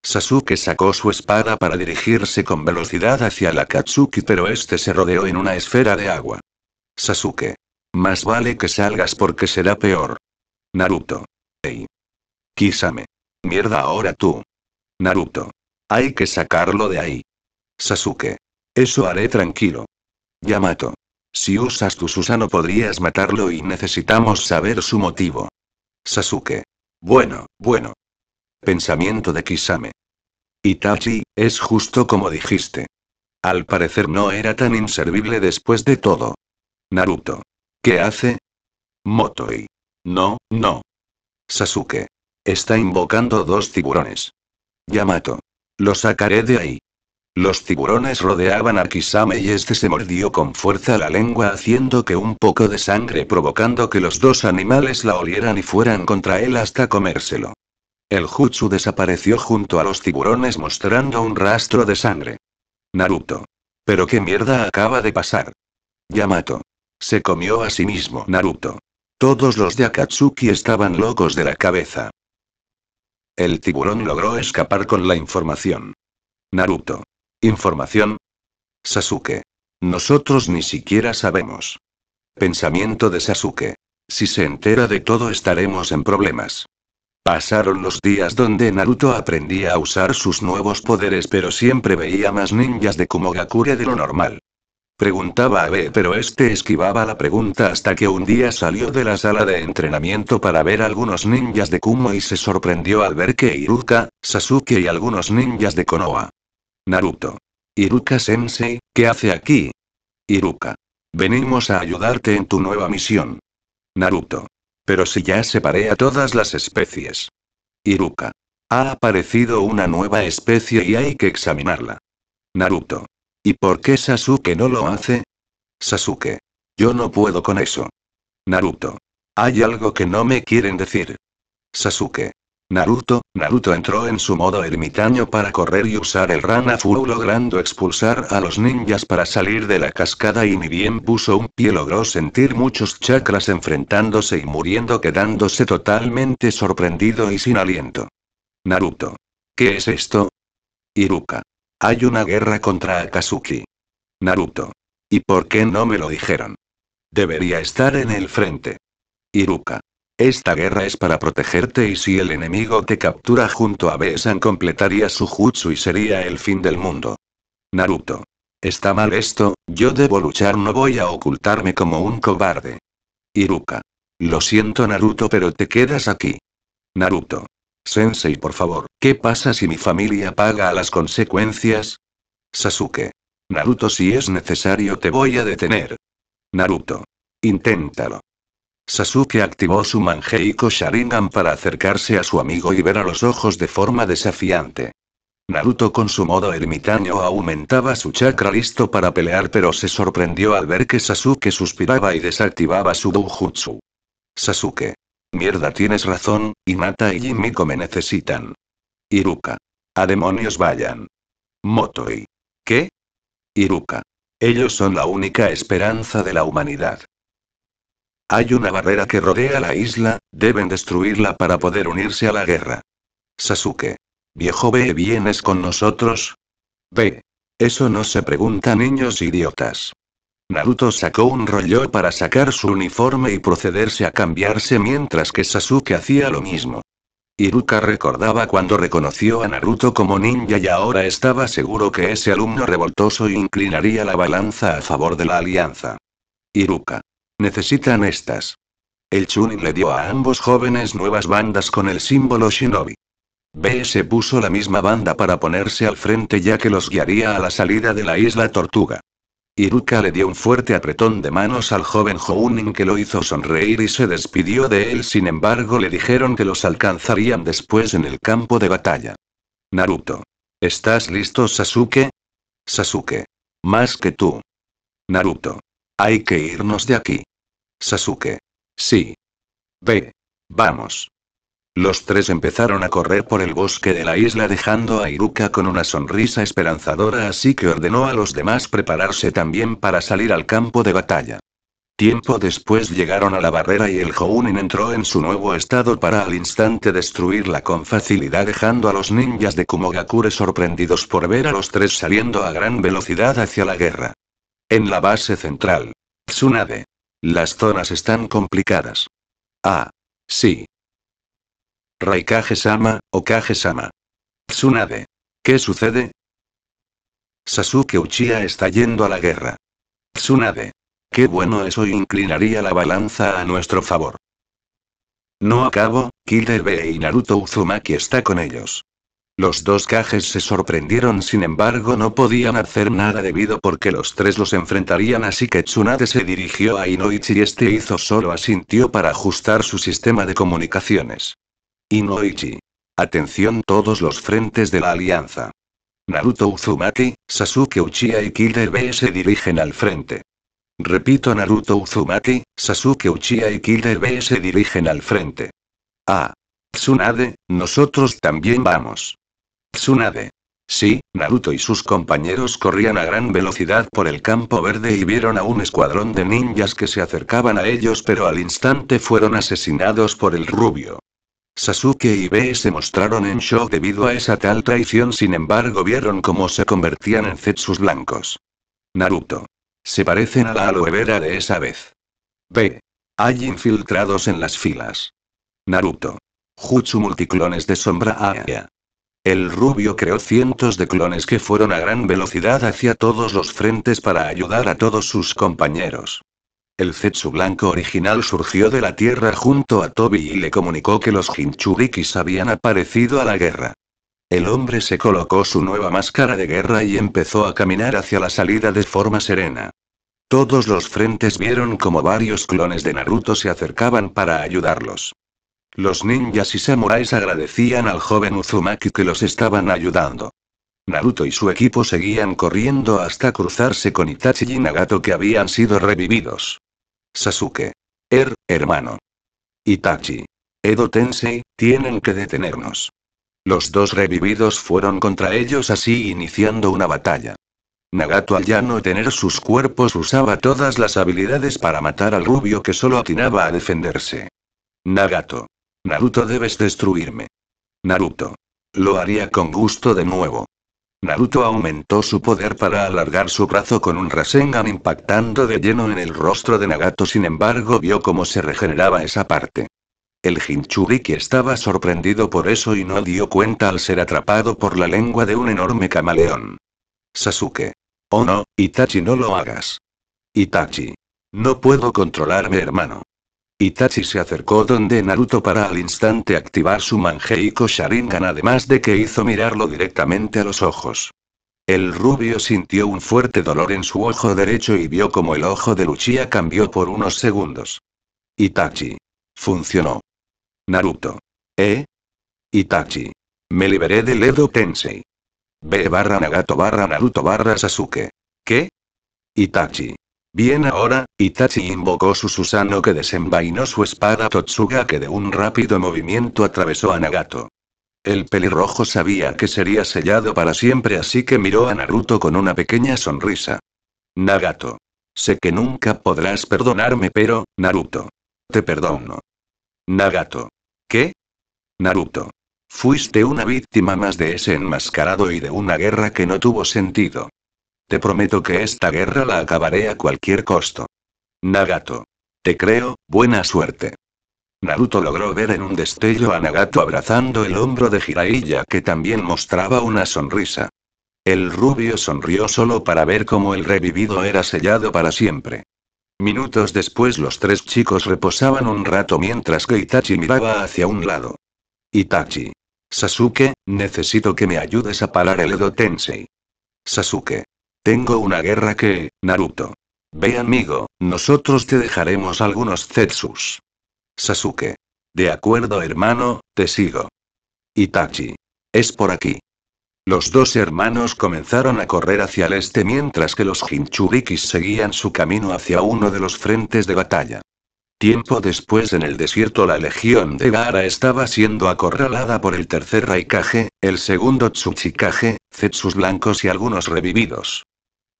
Sasuke sacó su espada para dirigirse con velocidad hacia la Katsuki, pero este se rodeó en una esfera de agua. Sasuke. Más vale que salgas porque será peor. Naruto. Ey. Kisame. Mierda ahora tú. Naruto. Hay que sacarlo de ahí. Sasuke. Eso haré tranquilo. Yamato. Si usas tu Susano podrías matarlo y necesitamos saber su motivo. Sasuke. Bueno, bueno, Pensamiento de Kisame. Itachi, es justo como dijiste. Al parecer no era tan inservible después de todo. Naruto. ¿Qué hace? Motoi. No, no. Sasuke. Está invocando dos tiburones. Yamato. Lo sacaré de ahí. Los tiburones rodeaban a Kisame y este se mordió con fuerza la lengua haciendo que un poco de sangre provocando que los dos animales la olieran y fueran contra él hasta comérselo. El jutsu desapareció junto a los tiburones mostrando un rastro de sangre. Naruto. ¿Pero qué mierda acaba de pasar? Yamato. Se comió a sí mismo Naruto. Todos los de Akatsuki estaban locos de la cabeza. El tiburón logró escapar con la información. Naruto. Información. Sasuke. Nosotros ni siquiera sabemos. Pensamiento de Sasuke. Si se entera de todo estaremos en problemas. Pasaron los días donde Naruto aprendía a usar sus nuevos poderes pero siempre veía más ninjas de Kumogakure de lo normal. Preguntaba a B pero este esquivaba la pregunta hasta que un día salió de la sala de entrenamiento para ver algunos ninjas de Kumo y se sorprendió al ver que Iruka, Sasuke y algunos ninjas de Konoha. Naruto. Iruka Sensei, ¿qué hace aquí? Iruka. Venimos a ayudarte en tu nueva misión. Naruto. Pero si ya separé a todas las especies. Iruka. Ha aparecido una nueva especie y hay que examinarla. Naruto. ¿Y por qué Sasuke no lo hace? Sasuke. Yo no puedo con eso. Naruto. Hay algo que no me quieren decir. Sasuke. Naruto, Naruto entró en su modo ermitaño para correr y usar el Rana furu logrando expulsar a los ninjas para salir de la cascada y ni bien puso un pie logró sentir muchos chakras enfrentándose y muriendo quedándose totalmente sorprendido y sin aliento. Naruto. ¿Qué es esto? Iruka. Hay una guerra contra Akazuki. Naruto. ¿Y por qué no me lo dijeron? Debería estar en el frente. Iruka. Esta guerra es para protegerte y si el enemigo te captura junto a Besan completaría su jutsu y sería el fin del mundo. Naruto. Está mal esto, yo debo luchar no voy a ocultarme como un cobarde. Iruka. Lo siento Naruto pero te quedas aquí. Naruto. Sensei por favor, ¿qué pasa si mi familia paga las consecuencias? Sasuke. Naruto si es necesario te voy a detener. Naruto. Inténtalo. Sasuke activó su manjeico Sharingan para acercarse a su amigo y ver a los ojos de forma desafiante. Naruto con su modo ermitaño aumentaba su chakra listo para pelear pero se sorprendió al ver que Sasuke suspiraba y desactivaba su Dojutsu. Sasuke. Mierda tienes razón, Inata y Jimiko me necesitan. Iruka. A demonios vayan. Motoi. ¿Qué? Iruka. Ellos son la única esperanza de la humanidad. Hay una barrera que rodea la isla, deben destruirla para poder unirse a la guerra. Sasuke. Viejo B, ¿vienes con nosotros? Ve, Eso no se pregunta niños idiotas. Naruto sacó un rollo para sacar su uniforme y procederse a cambiarse mientras que Sasuke hacía lo mismo. Iruka recordaba cuando reconoció a Naruto como ninja y ahora estaba seguro que ese alumno revoltoso inclinaría la balanza a favor de la alianza. Iruka. Necesitan estas. El Chunin le dio a ambos jóvenes nuevas bandas con el símbolo Shinobi. B se puso la misma banda para ponerse al frente ya que los guiaría a la salida de la isla Tortuga. Iruka le dio un fuerte apretón de manos al joven Jounin que lo hizo sonreír y se despidió de él, sin embargo le dijeron que los alcanzarían después en el campo de batalla. Naruto. ¿Estás listo Sasuke? Sasuke. Más que tú. Naruto. Hay que irnos de aquí. Sasuke. Sí. Ve. Vamos. Los tres empezaron a correr por el bosque de la isla dejando a Iruka con una sonrisa esperanzadora así que ordenó a los demás prepararse también para salir al campo de batalla. Tiempo después llegaron a la barrera y el Jounin entró en su nuevo estado para al instante destruirla con facilidad dejando a los ninjas de Kumogakure sorprendidos por ver a los tres saliendo a gran velocidad hacia la guerra. En la base central. Tsunade. Las zonas están complicadas. Ah. Sí. Raikage-sama, Okage-sama. Tsunade. ¿Qué sucede? Sasuke Uchiha está yendo a la guerra. Tsunade. Qué bueno eso inclinaría la balanza a nuestro favor. No acabo, B y Naruto Uzumaki está con ellos. Los dos cajes se sorprendieron sin embargo no podían hacer nada debido porque los tres los enfrentarían así que Tsunade se dirigió a Inoichi y este hizo solo asintió para ajustar su sistema de comunicaciones. Inoichi. Atención todos los frentes de la alianza. Naruto Uzumaki, Sasuke Uchiha y Killer B se dirigen al frente. Repito Naruto Uzumaki, Sasuke Uchiha y Killer B se dirigen al frente. Ah. Tsunade, nosotros también vamos. Tsunade. Sí, Naruto y sus compañeros corrían a gran velocidad por el campo verde y vieron a un escuadrón de ninjas que se acercaban a ellos pero al instante fueron asesinados por el rubio. Sasuke y B se mostraron en shock debido a esa tal traición sin embargo vieron cómo se convertían en Zetsus blancos. Naruto. Se parecen a la aloe vera de esa vez. B. Hay infiltrados en las filas. Naruto. Jutsu multiclones de sombra aya. Ah, el rubio creó cientos de clones que fueron a gran velocidad hacia todos los frentes para ayudar a todos sus compañeros. El Zetsu blanco original surgió de la Tierra junto a Toby y le comunicó que los Hinchurikis habían aparecido a la guerra. El hombre se colocó su nueva máscara de guerra y empezó a caminar hacia la salida de forma serena. Todos los frentes vieron como varios clones de Naruto se acercaban para ayudarlos. Los ninjas y samuráis agradecían al joven Uzumaki que los estaban ayudando. Naruto y su equipo seguían corriendo hasta cruzarse con Itachi y Nagato que habían sido revividos. Sasuke. Er, hermano. Itachi. Edo Tensei, tienen que detenernos. Los dos revividos fueron contra ellos así iniciando una batalla. Nagato al ya no tener sus cuerpos usaba todas las habilidades para matar al rubio que solo atinaba a defenderse. Nagato. Naruto debes destruirme. Naruto. Lo haría con gusto de nuevo. Naruto aumentó su poder para alargar su brazo con un Rasengan impactando de lleno en el rostro de Nagato, sin embargo, vio cómo se regeneraba esa parte. El Jinchuriki estaba sorprendido por eso y no dio cuenta al ser atrapado por la lengua de un enorme camaleón. Sasuke. Oh no, Itachi, no lo hagas. Itachi. No puedo controlarme, hermano. Itachi se acercó donde Naruto para al instante activar su manjeiko Sharingan además de que hizo mirarlo directamente a los ojos. El rubio sintió un fuerte dolor en su ojo derecho y vio como el ojo de Luchia cambió por unos segundos. Itachi. Funcionó. Naruto. ¿Eh? Itachi. Me liberé del Edo Tensei. B barra Nagato barra Naruto barra Sasuke. ¿Qué? Itachi. Bien ahora, Itachi invocó su Susano que desenvainó su espada Totsuga que de un rápido movimiento atravesó a Nagato. El pelirrojo sabía que sería sellado para siempre así que miró a Naruto con una pequeña sonrisa. Nagato. Sé que nunca podrás perdonarme pero, Naruto. Te perdono. Nagato. ¿Qué? Naruto. Fuiste una víctima más de ese enmascarado y de una guerra que no tuvo sentido. Te prometo que esta guerra la acabaré a cualquier costo. Nagato. Te creo, buena suerte. Naruto logró ver en un destello a Nagato abrazando el hombro de Jiraiya que también mostraba una sonrisa. El rubio sonrió solo para ver cómo el revivido era sellado para siempre. Minutos después los tres chicos reposaban un rato mientras que Itachi miraba hacia un lado. Itachi. Sasuke, necesito que me ayudes a parar el Edo Tensei. Sasuke. Tengo una guerra que, Naruto. Ve amigo, nosotros te dejaremos algunos zetsus. Sasuke. De acuerdo hermano, te sigo. Itachi. Es por aquí. Los dos hermanos comenzaron a correr hacia el este mientras que los Jinchurikis seguían su camino hacia uno de los frentes de batalla. Tiempo después en el desierto la legión de Gaara estaba siendo acorralada por el tercer Raikage, el segundo Tsuchikage, Zetsus blancos y algunos revividos.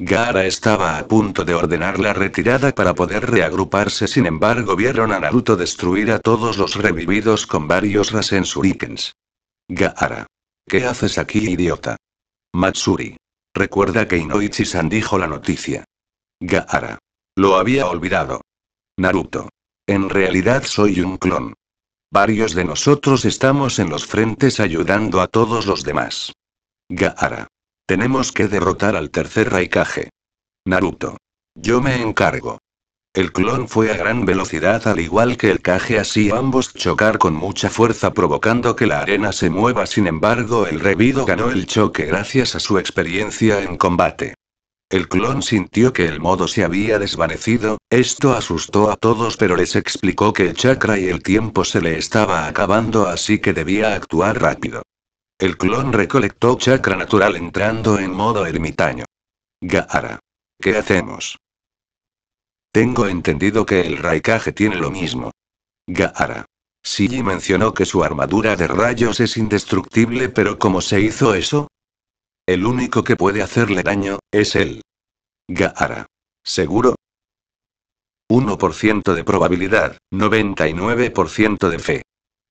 Gaara estaba a punto de ordenar la retirada para poder reagruparse, sin embargo, vieron a Naruto destruir a todos los revividos con varios Rasensurikens. Gaara. ¿Qué haces aquí, idiota? Matsuri. Recuerda que Inoichi-san dijo la noticia. Gaara. Lo había olvidado. Naruto. En realidad soy un clon. Varios de nosotros estamos en los frentes ayudando a todos los demás. Gaara. Tenemos que derrotar al tercer Raikage. Naruto. Yo me encargo. El clon fue a gran velocidad al igual que el Kage así ambos chocar con mucha fuerza provocando que la arena se mueva sin embargo el revido ganó el choque gracias a su experiencia en combate. El clon sintió que el modo se había desvanecido, esto asustó a todos pero les explicó que el chakra y el tiempo se le estaba acabando así que debía actuar rápido. El clon recolectó chakra natural entrando en modo ermitaño. Gaara. ¿Qué hacemos? Tengo entendido que el Raikage tiene lo mismo. Gaara. Sigi mencionó que su armadura de rayos es indestructible, pero ¿cómo se hizo eso? El único que puede hacerle daño, es él. Gaara. ¿Seguro? 1% de probabilidad, 99% de fe.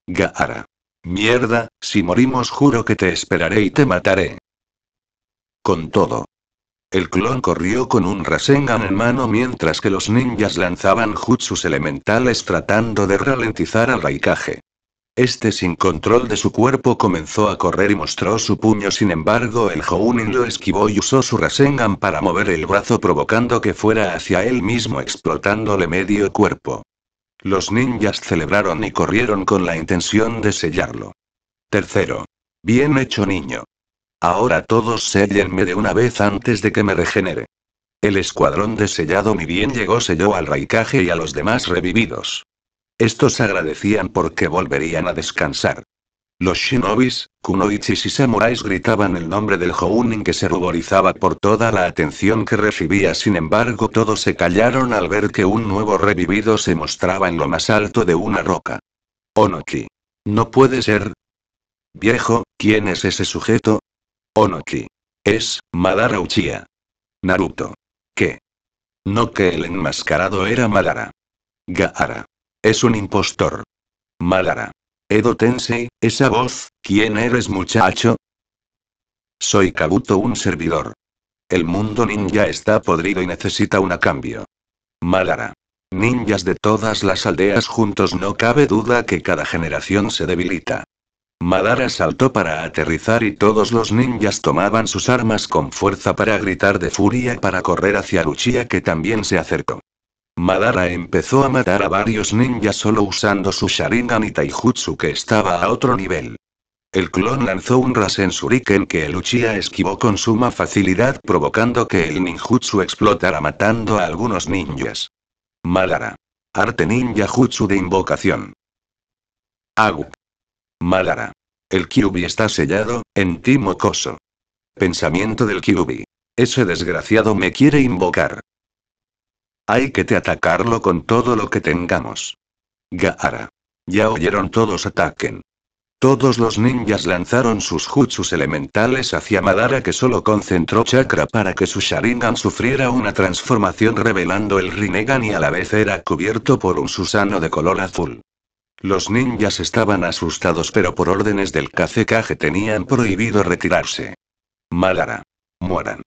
Gaara. Mierda, si morimos juro que te esperaré y te mataré. Con todo. El clon corrió con un Rasengan en mano mientras que los ninjas lanzaban jutsus elementales tratando de ralentizar al Raikage. Este sin control de su cuerpo comenzó a correr y mostró su puño, sin embargo el Jounin lo esquivó y usó su Rasengan para mover el brazo provocando que fuera hacia él mismo explotándole medio cuerpo. Los ninjas celebraron y corrieron con la intención de sellarlo. Tercero. Bien hecho niño. Ahora todos sellenme de una vez antes de que me regenere. El escuadrón de sellado mi bien llegó selló al raicaje y a los demás revividos. Estos agradecían porque volverían a descansar. Los shinobis, kunoichis y samuráis gritaban el nombre del Hounin que se ruborizaba por toda la atención que recibía. Sin embargo, todos se callaron al ver que un nuevo revivido se mostraba en lo más alto de una roca. Onoki. No puede ser. Viejo, ¿quién es ese sujeto? Onoki. Es, Madara Uchiha. Naruto. ¿Qué? No que el enmascarado era Madara. Gaara. Es un impostor. Madara. Edo Tensei, esa voz, ¿quién eres muchacho? Soy Kabuto un servidor. El mundo ninja está podrido y necesita un cambio. Madara. Ninjas de todas las aldeas juntos no cabe duda que cada generación se debilita. Madara saltó para aterrizar y todos los ninjas tomaban sus armas con fuerza para gritar de furia para correr hacia Luchia que también se acercó. Madara empezó a matar a varios ninjas solo usando su Sharingan y Taijutsu que estaba a otro nivel. El clon lanzó un Rasen que el Uchiha esquivó con suma facilidad provocando que el ninjutsu explotara matando a algunos ninjas. Madara. Arte ninja jutsu de invocación. Agu. Madara. El Kyubi está sellado, en ti mocoso. Pensamiento del Kyubi. Ese desgraciado me quiere invocar. Hay que te atacarlo con todo lo que tengamos. Gaara. Ya oyeron todos ataquen. Todos los ninjas lanzaron sus jutsus elementales hacia Madara que solo concentró chakra para que su Sharingan sufriera una transformación revelando el Rinnegan y a la vez era cubierto por un Susano de color azul. Los ninjas estaban asustados pero por órdenes del Kazekage tenían prohibido retirarse. Madara. Mueran.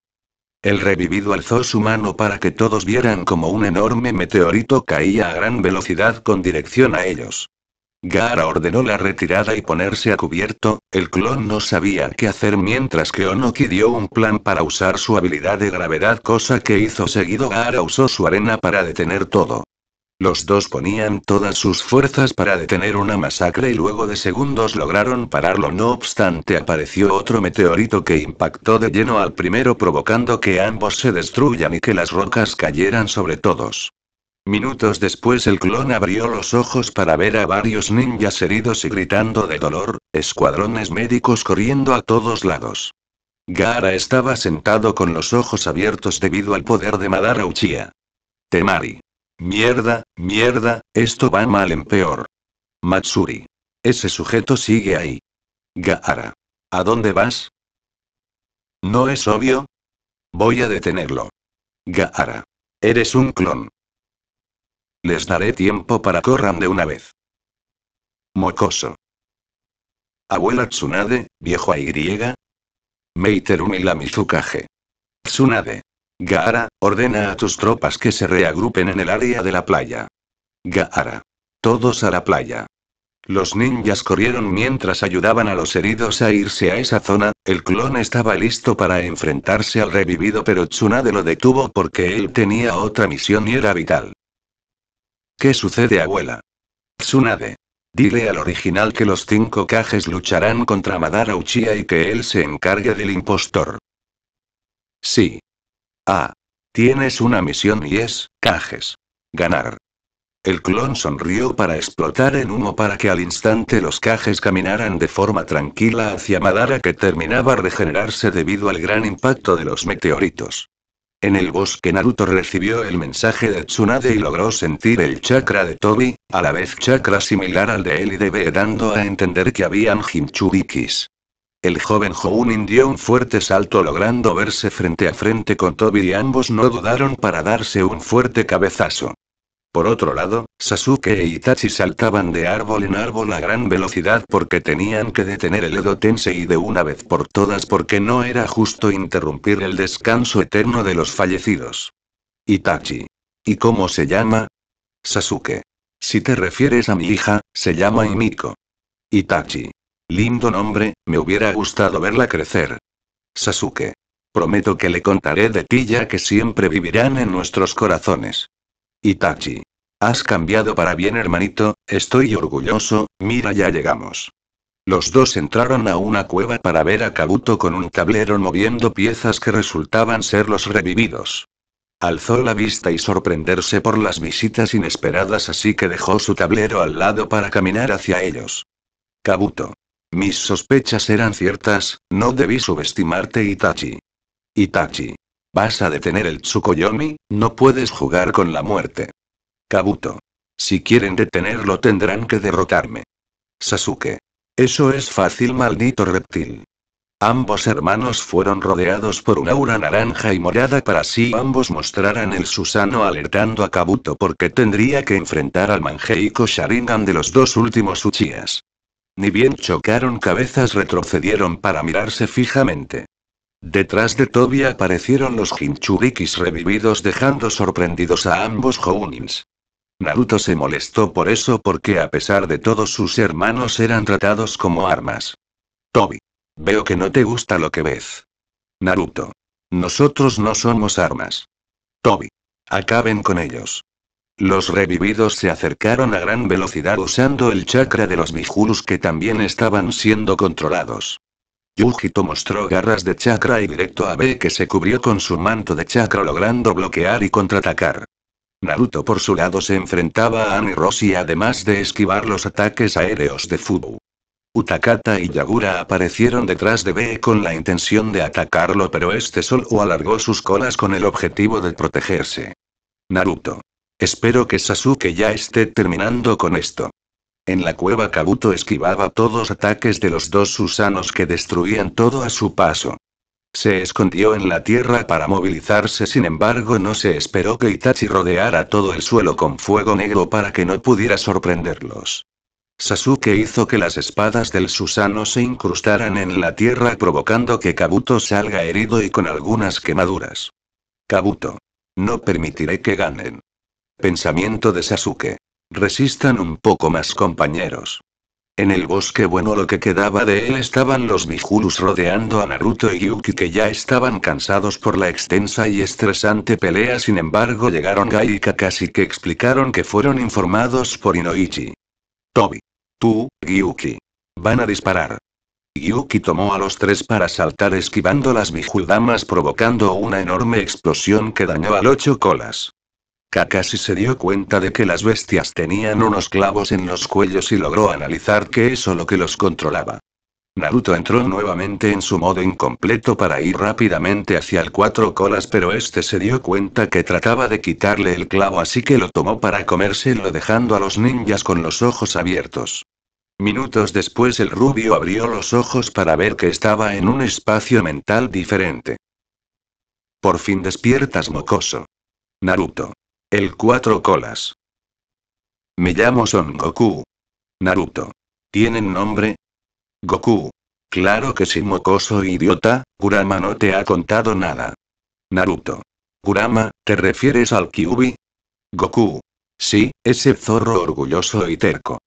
El revivido alzó su mano para que todos vieran como un enorme meteorito caía a gran velocidad con dirección a ellos. Gara ordenó la retirada y ponerse a cubierto, el clon no sabía qué hacer mientras que Onoki dio un plan para usar su habilidad de gravedad cosa que hizo seguido Gara usó su arena para detener todo. Los dos ponían todas sus fuerzas para detener una masacre y luego de segundos lograron pararlo. No obstante, apareció otro meteorito que impactó de lleno al primero provocando que ambos se destruyan y que las rocas cayeran sobre todos. Minutos después el clon abrió los ojos para ver a varios ninjas heridos y gritando de dolor, escuadrones médicos corriendo a todos lados. Gara estaba sentado con los ojos abiertos debido al poder de Madara Uchiha. Temari. Mierda, mierda, esto va mal en peor. Matsuri. Ese sujeto sigue ahí. Gaara. ¿A dónde vas? ¿No es obvio? Voy a detenerlo. Gaara. Eres un clon. Les daré tiempo para corran de una vez. Mocoso. Abuela Tsunade, viejo Y. Meiterumi la Mizukage. Tsunade. Gaara, ordena a tus tropas que se reagrupen en el área de la playa. Gaara. Todos a la playa. Los ninjas corrieron mientras ayudaban a los heridos a irse a esa zona, el clon estaba listo para enfrentarse al revivido pero Tsunade lo detuvo porque él tenía otra misión y era vital. ¿Qué sucede abuela? Tsunade. Dile al original que los cinco cajes lucharán contra Madara Uchiha y que él se encargue del impostor. Sí. Ah. Tienes una misión y es, cajes. Ganar. El clon sonrió para explotar en humo para que al instante los cajes caminaran de forma tranquila hacia Madara que terminaba regenerarse debido al gran impacto de los meteoritos. En el bosque Naruto recibió el mensaje de Tsunade y logró sentir el chakra de Tobi, a la vez chakra similar al de él y debe dando a entender que habían Jinchurikis. El joven Hounin dio un fuerte salto logrando verse frente a frente con Toby y ambos no dudaron para darse un fuerte cabezazo. Por otro lado, Sasuke e Itachi saltaban de árbol en árbol a gran velocidad porque tenían que detener el Edo Tensei de una vez por todas porque no era justo interrumpir el descanso eterno de los fallecidos. Itachi. ¿Y cómo se llama? Sasuke. Si te refieres a mi hija, se llama Imiko. Itachi. Lindo nombre, me hubiera gustado verla crecer. Sasuke. Prometo que le contaré de ti ya que siempre vivirán en nuestros corazones. Itachi. Has cambiado para bien hermanito, estoy orgulloso, mira ya llegamos. Los dos entraron a una cueva para ver a Kabuto con un tablero moviendo piezas que resultaban ser los revividos. Alzó la vista y sorprenderse por las visitas inesperadas así que dejó su tablero al lado para caminar hacia ellos. Kabuto. Mis sospechas eran ciertas, no debí subestimarte Itachi. Itachi. Vas a detener el Tsukuyomi, no puedes jugar con la muerte. Kabuto. Si quieren detenerlo tendrán que derrotarme. Sasuke. Eso es fácil, maldito reptil. Ambos hermanos fueron rodeados por un aura naranja y morada para si ambos mostraran el Susano alertando a Kabuto porque tendría que enfrentar al manjeico Sharingan de los dos últimos Uchiyas. Ni bien chocaron cabezas retrocedieron para mirarse fijamente. Detrás de Toby aparecieron los Hinchurikis revividos dejando sorprendidos a ambos Jounins. Naruto se molestó por eso porque a pesar de todos sus hermanos eran tratados como armas. Toby. Veo que no te gusta lo que ves. Naruto. Nosotros no somos armas. Toby. Acaben con ellos. Los revividos se acercaron a gran velocidad usando el chakra de los Mijurus que también estaban siendo controlados. Yujito mostró garras de chakra y directo a B que se cubrió con su manto de chakra logrando bloquear y contraatacar. Naruto por su lado se enfrentaba a Annie Rossi además de esquivar los ataques aéreos de Fubu. Utakata y Yagura aparecieron detrás de B con la intención de atacarlo pero este solo alargó sus colas con el objetivo de protegerse. Naruto Espero que Sasuke ya esté terminando con esto. En la cueva Kabuto esquivaba todos ataques de los dos Susanos que destruían todo a su paso. Se escondió en la tierra para movilizarse, sin embargo no se esperó que Itachi rodeara todo el suelo con fuego negro para que no pudiera sorprenderlos. Sasuke hizo que las espadas del Susano se incrustaran en la tierra provocando que Kabuto salga herido y con algunas quemaduras. Kabuto. No permitiré que ganen. Pensamiento de Sasuke. Resistan un poco más compañeros. En el bosque bueno lo que quedaba de él estaban los Bijulus rodeando a Naruto y Yuki que ya estaban cansados por la extensa y estresante pelea sin embargo llegaron Gai y que explicaron que fueron informados por Inoichi. Tobi. Tú, Yuki. Van a disparar. Yuki tomó a los tres para saltar esquivando las Damas provocando una enorme explosión que dañaba al ocho colas. Kakashi se dio cuenta de que las bestias tenían unos clavos en los cuellos y logró analizar que eso lo que los controlaba. Naruto entró nuevamente en su modo incompleto para ir rápidamente hacia el cuatro colas pero este se dio cuenta que trataba de quitarle el clavo así que lo tomó para comérselo dejando a los ninjas con los ojos abiertos. Minutos después el rubio abrió los ojos para ver que estaba en un espacio mental diferente. Por fin despiertas mocoso. Naruto. El Cuatro Colas. Me llamo Son Goku. Naruto. ¿Tienen nombre? Goku. Claro que sí, mocoso idiota, Kurama no te ha contado nada. Naruto. Kurama, ¿te refieres al Kyubi? Goku. Sí, ese zorro orgulloso y terco.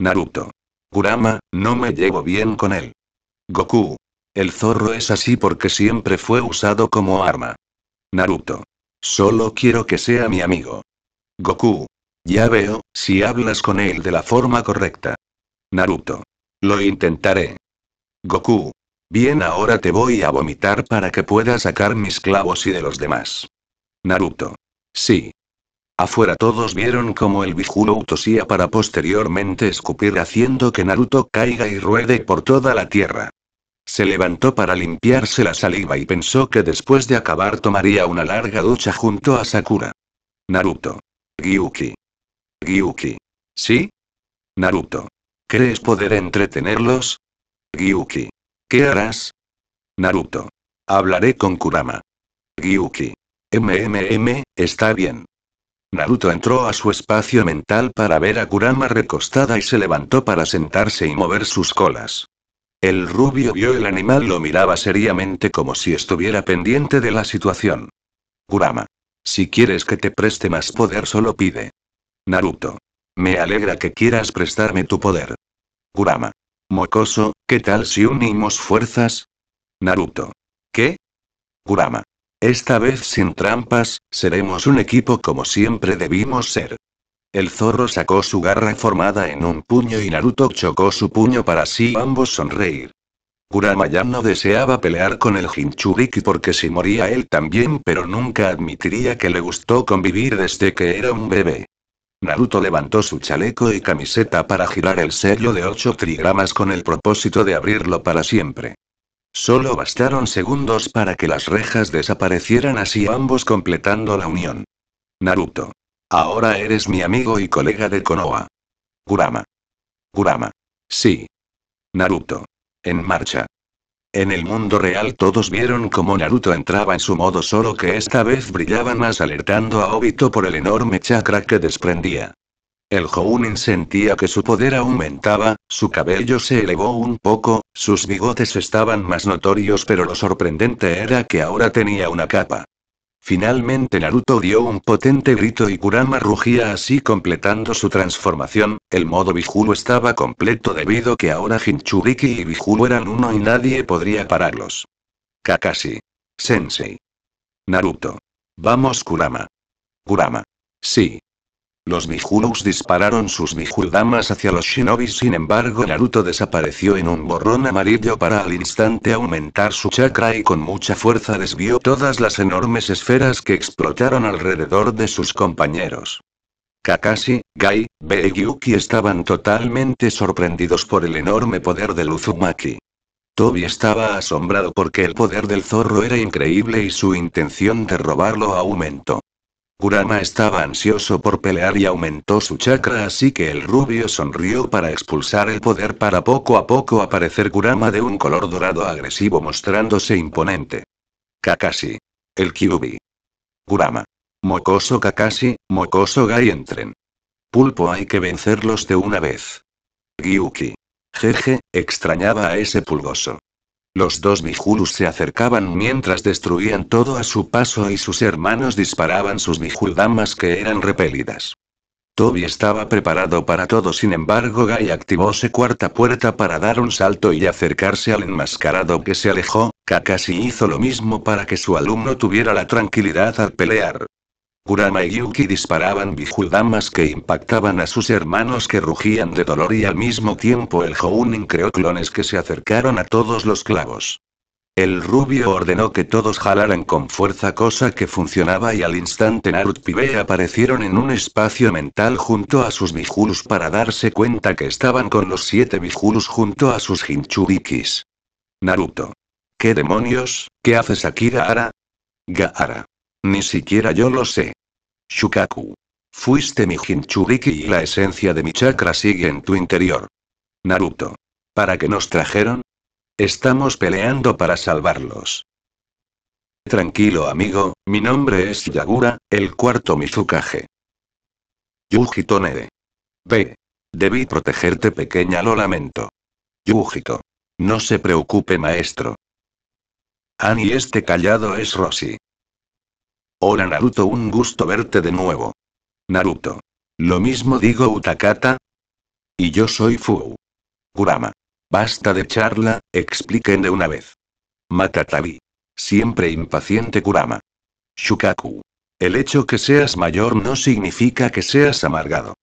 Naruto. Kurama, no me llevo bien con él. Goku. El zorro es así porque siempre fue usado como arma. Naruto. Solo quiero que sea mi amigo. Goku. Ya veo, si hablas con él de la forma correcta. Naruto. Lo intentaré. Goku. Bien, ahora te voy a vomitar para que pueda sacar mis clavos y de los demás. Naruto. Sí. Afuera todos vieron como el Bijulo tosía para posteriormente escupir haciendo que Naruto caiga y ruede por toda la tierra. Se levantó para limpiarse la saliva y pensó que después de acabar tomaría una larga ducha junto a Sakura. Naruto. Gyuki. Gyuki. ¿Sí? Naruto. ¿Crees poder entretenerlos? Gyuki. ¿Qué harás? Naruto. Hablaré con Kurama. Gyuki. MMM, está bien. Naruto entró a su espacio mental para ver a Kurama recostada y se levantó para sentarse y mover sus colas. El rubio vio el animal lo miraba seriamente como si estuviera pendiente de la situación. Kurama. Si quieres que te preste más poder solo pide. Naruto. Me alegra que quieras prestarme tu poder. Kurama. Mocoso, ¿qué tal si unimos fuerzas? Naruto. ¿Qué? Kurama. Esta vez sin trampas, seremos un equipo como siempre debimos ser. El zorro sacó su garra formada en un puño y Naruto chocó su puño para así ambos sonreír. Kurama ya no deseaba pelear con el Jinchuriki porque si moría él también, pero nunca admitiría que le gustó convivir desde que era un bebé. Naruto levantó su chaleco y camiseta para girar el sello de 8 trigramas con el propósito de abrirlo para siempre. Solo bastaron segundos para que las rejas desaparecieran así ambos completando la unión. Naruto. Ahora eres mi amigo y colega de Konoha. Kurama. Kurama. Sí. Naruto. En marcha. En el mundo real todos vieron cómo Naruto entraba en su modo solo que esta vez brillaba más alertando a Obito por el enorme chakra que desprendía. El Jounin sentía que su poder aumentaba, su cabello se elevó un poco, sus bigotes estaban más notorios pero lo sorprendente era que ahora tenía una capa. Finalmente Naruto dio un potente grito y Kurama rugía así completando su transformación, el modo Bijuru estaba completo debido que ahora Hinchuriki y Bijuru eran uno y nadie podría pararlos. Kakashi. Sensei. Naruto. Vamos Kurama. Kurama. Sí. Los Mihulus dispararon sus Mijudamas hacia los shinobi, sin embargo Naruto desapareció en un borrón amarillo para al instante aumentar su chakra y con mucha fuerza desvió todas las enormes esferas que explotaron alrededor de sus compañeros. Kakashi, Gai, Bei estaban totalmente sorprendidos por el enorme poder del Uzumaki. Toby estaba asombrado porque el poder del zorro era increíble y su intención de robarlo aumentó. Kurama estaba ansioso por pelear y aumentó su chakra así que el rubio sonrió para expulsar el poder para poco a poco aparecer Kurama de un color dorado agresivo mostrándose imponente. Kakashi. El Kyubi. Kurama. Mocoso Kakashi, mocoso Gai entren. Pulpo hay que vencerlos de una vez. Gyuki. Jeje, extrañaba a ese pulgoso. Los dos Mijulus se acercaban mientras destruían todo a su paso y sus hermanos disparaban sus Mijuldamas que eran repelidas. Toby estaba preparado para todo, sin embargo, Guy activó su cuarta puerta para dar un salto y acercarse al enmascarado que se alejó. Kakashi hizo lo mismo para que su alumno tuviera la tranquilidad al pelear. Kurama y Yuki disparaban bijudamas que impactaban a sus hermanos que rugían de dolor y al mismo tiempo el Jounin creó clones que se acercaron a todos los clavos. El rubio ordenó que todos jalaran con fuerza cosa que funcionaba y al instante Narut Pibe aparecieron en un espacio mental junto a sus Bijulus para darse cuenta que estaban con los siete Bijulus junto a sus Hinchurikis. Naruto. ¿Qué demonios? ¿Qué haces aquí Gaara? Gaara. Ni siquiera yo lo sé. Shukaku. Fuiste mi Hinchuriki y la esencia de mi chakra sigue en tu interior. Naruto. ¿Para qué nos trajeron? Estamos peleando para salvarlos. Tranquilo amigo, mi nombre es Yagura, el cuarto Mizukage. Yujito Nede, Ve. Debí protegerte pequeña, lo lamento. Yujito. No se preocupe maestro. Ani este callado es Rosy. Hola Naruto, un gusto verte de nuevo. Naruto. Lo mismo digo Utakata. Y yo soy Fu. Kurama. Basta de charla, expliquen de una vez. Matatabi. Siempre impaciente Kurama. Shukaku. El hecho que seas mayor no significa que seas amargado.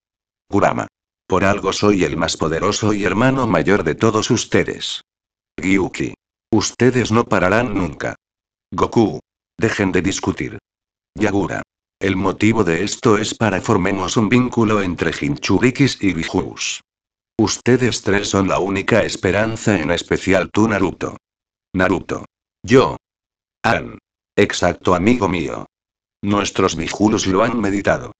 Kurama. Por algo soy el más poderoso y hermano mayor de todos ustedes. Gyuki. Ustedes no pararán nunca. Goku. Dejen de discutir. Yagura. El motivo de esto es para formemos un vínculo entre Hinchurikis y Bijus. Ustedes tres son la única esperanza, en especial tú, Naruto. Naruto. Yo. An. Exacto, amigo mío. Nuestros Bijus lo han meditado.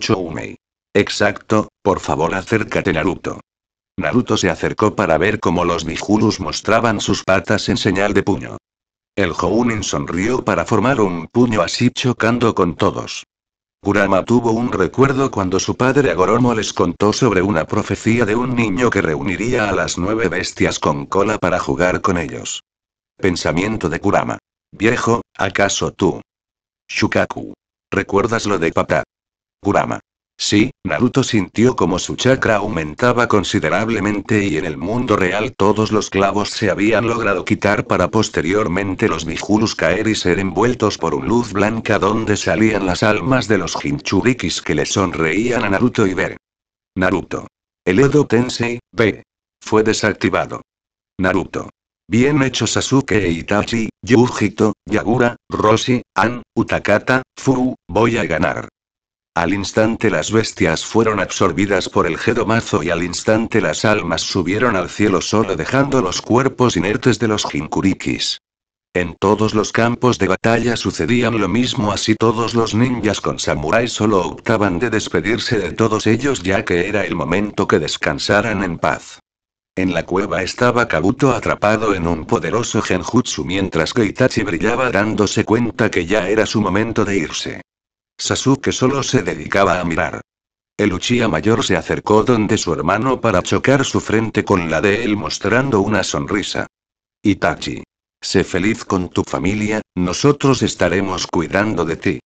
Choumei. Exacto, por favor acércate Naruto. Naruto se acercó para ver cómo los Bijurus mostraban sus patas en señal de puño. El Jounin sonrió para formar un puño así chocando con todos. Kurama tuvo un recuerdo cuando su padre Agoromo les contó sobre una profecía de un niño que reuniría a las nueve bestias con cola para jugar con ellos. Pensamiento de Kurama. Viejo, ¿acaso tú? Shukaku. ¿Recuerdas lo de papá? Kurama. Sí, Naruto sintió como su chakra aumentaba considerablemente y en el mundo real todos los clavos se habían logrado quitar para posteriormente los Mijurus caer y ser envueltos por un luz blanca donde salían las almas de los Jinchurikis que le sonreían a Naruto y ver. Naruto. El Edo Tensei, ve. Fue desactivado. Naruto. Bien hecho Sasuke e Itachi, Yujito, Yagura, Roshi, An, Utakata, Fu, voy a ganar. Al instante las bestias fueron absorbidas por el gedomazo y al instante las almas subieron al cielo solo dejando los cuerpos inertes de los Jinkurikis. En todos los campos de batalla sucedían lo mismo, así todos los ninjas con samuráis solo optaban de despedirse de todos ellos ya que era el momento que descansaran en paz. En la cueva estaba Kabuto atrapado en un poderoso genjutsu mientras que brillaba dándose cuenta que ya era su momento de irse. Sasuke solo se dedicaba a mirar. El Uchiha mayor se acercó donde su hermano para chocar su frente con la de él mostrando una sonrisa. Itachi. Sé feliz con tu familia, nosotros estaremos cuidando de ti.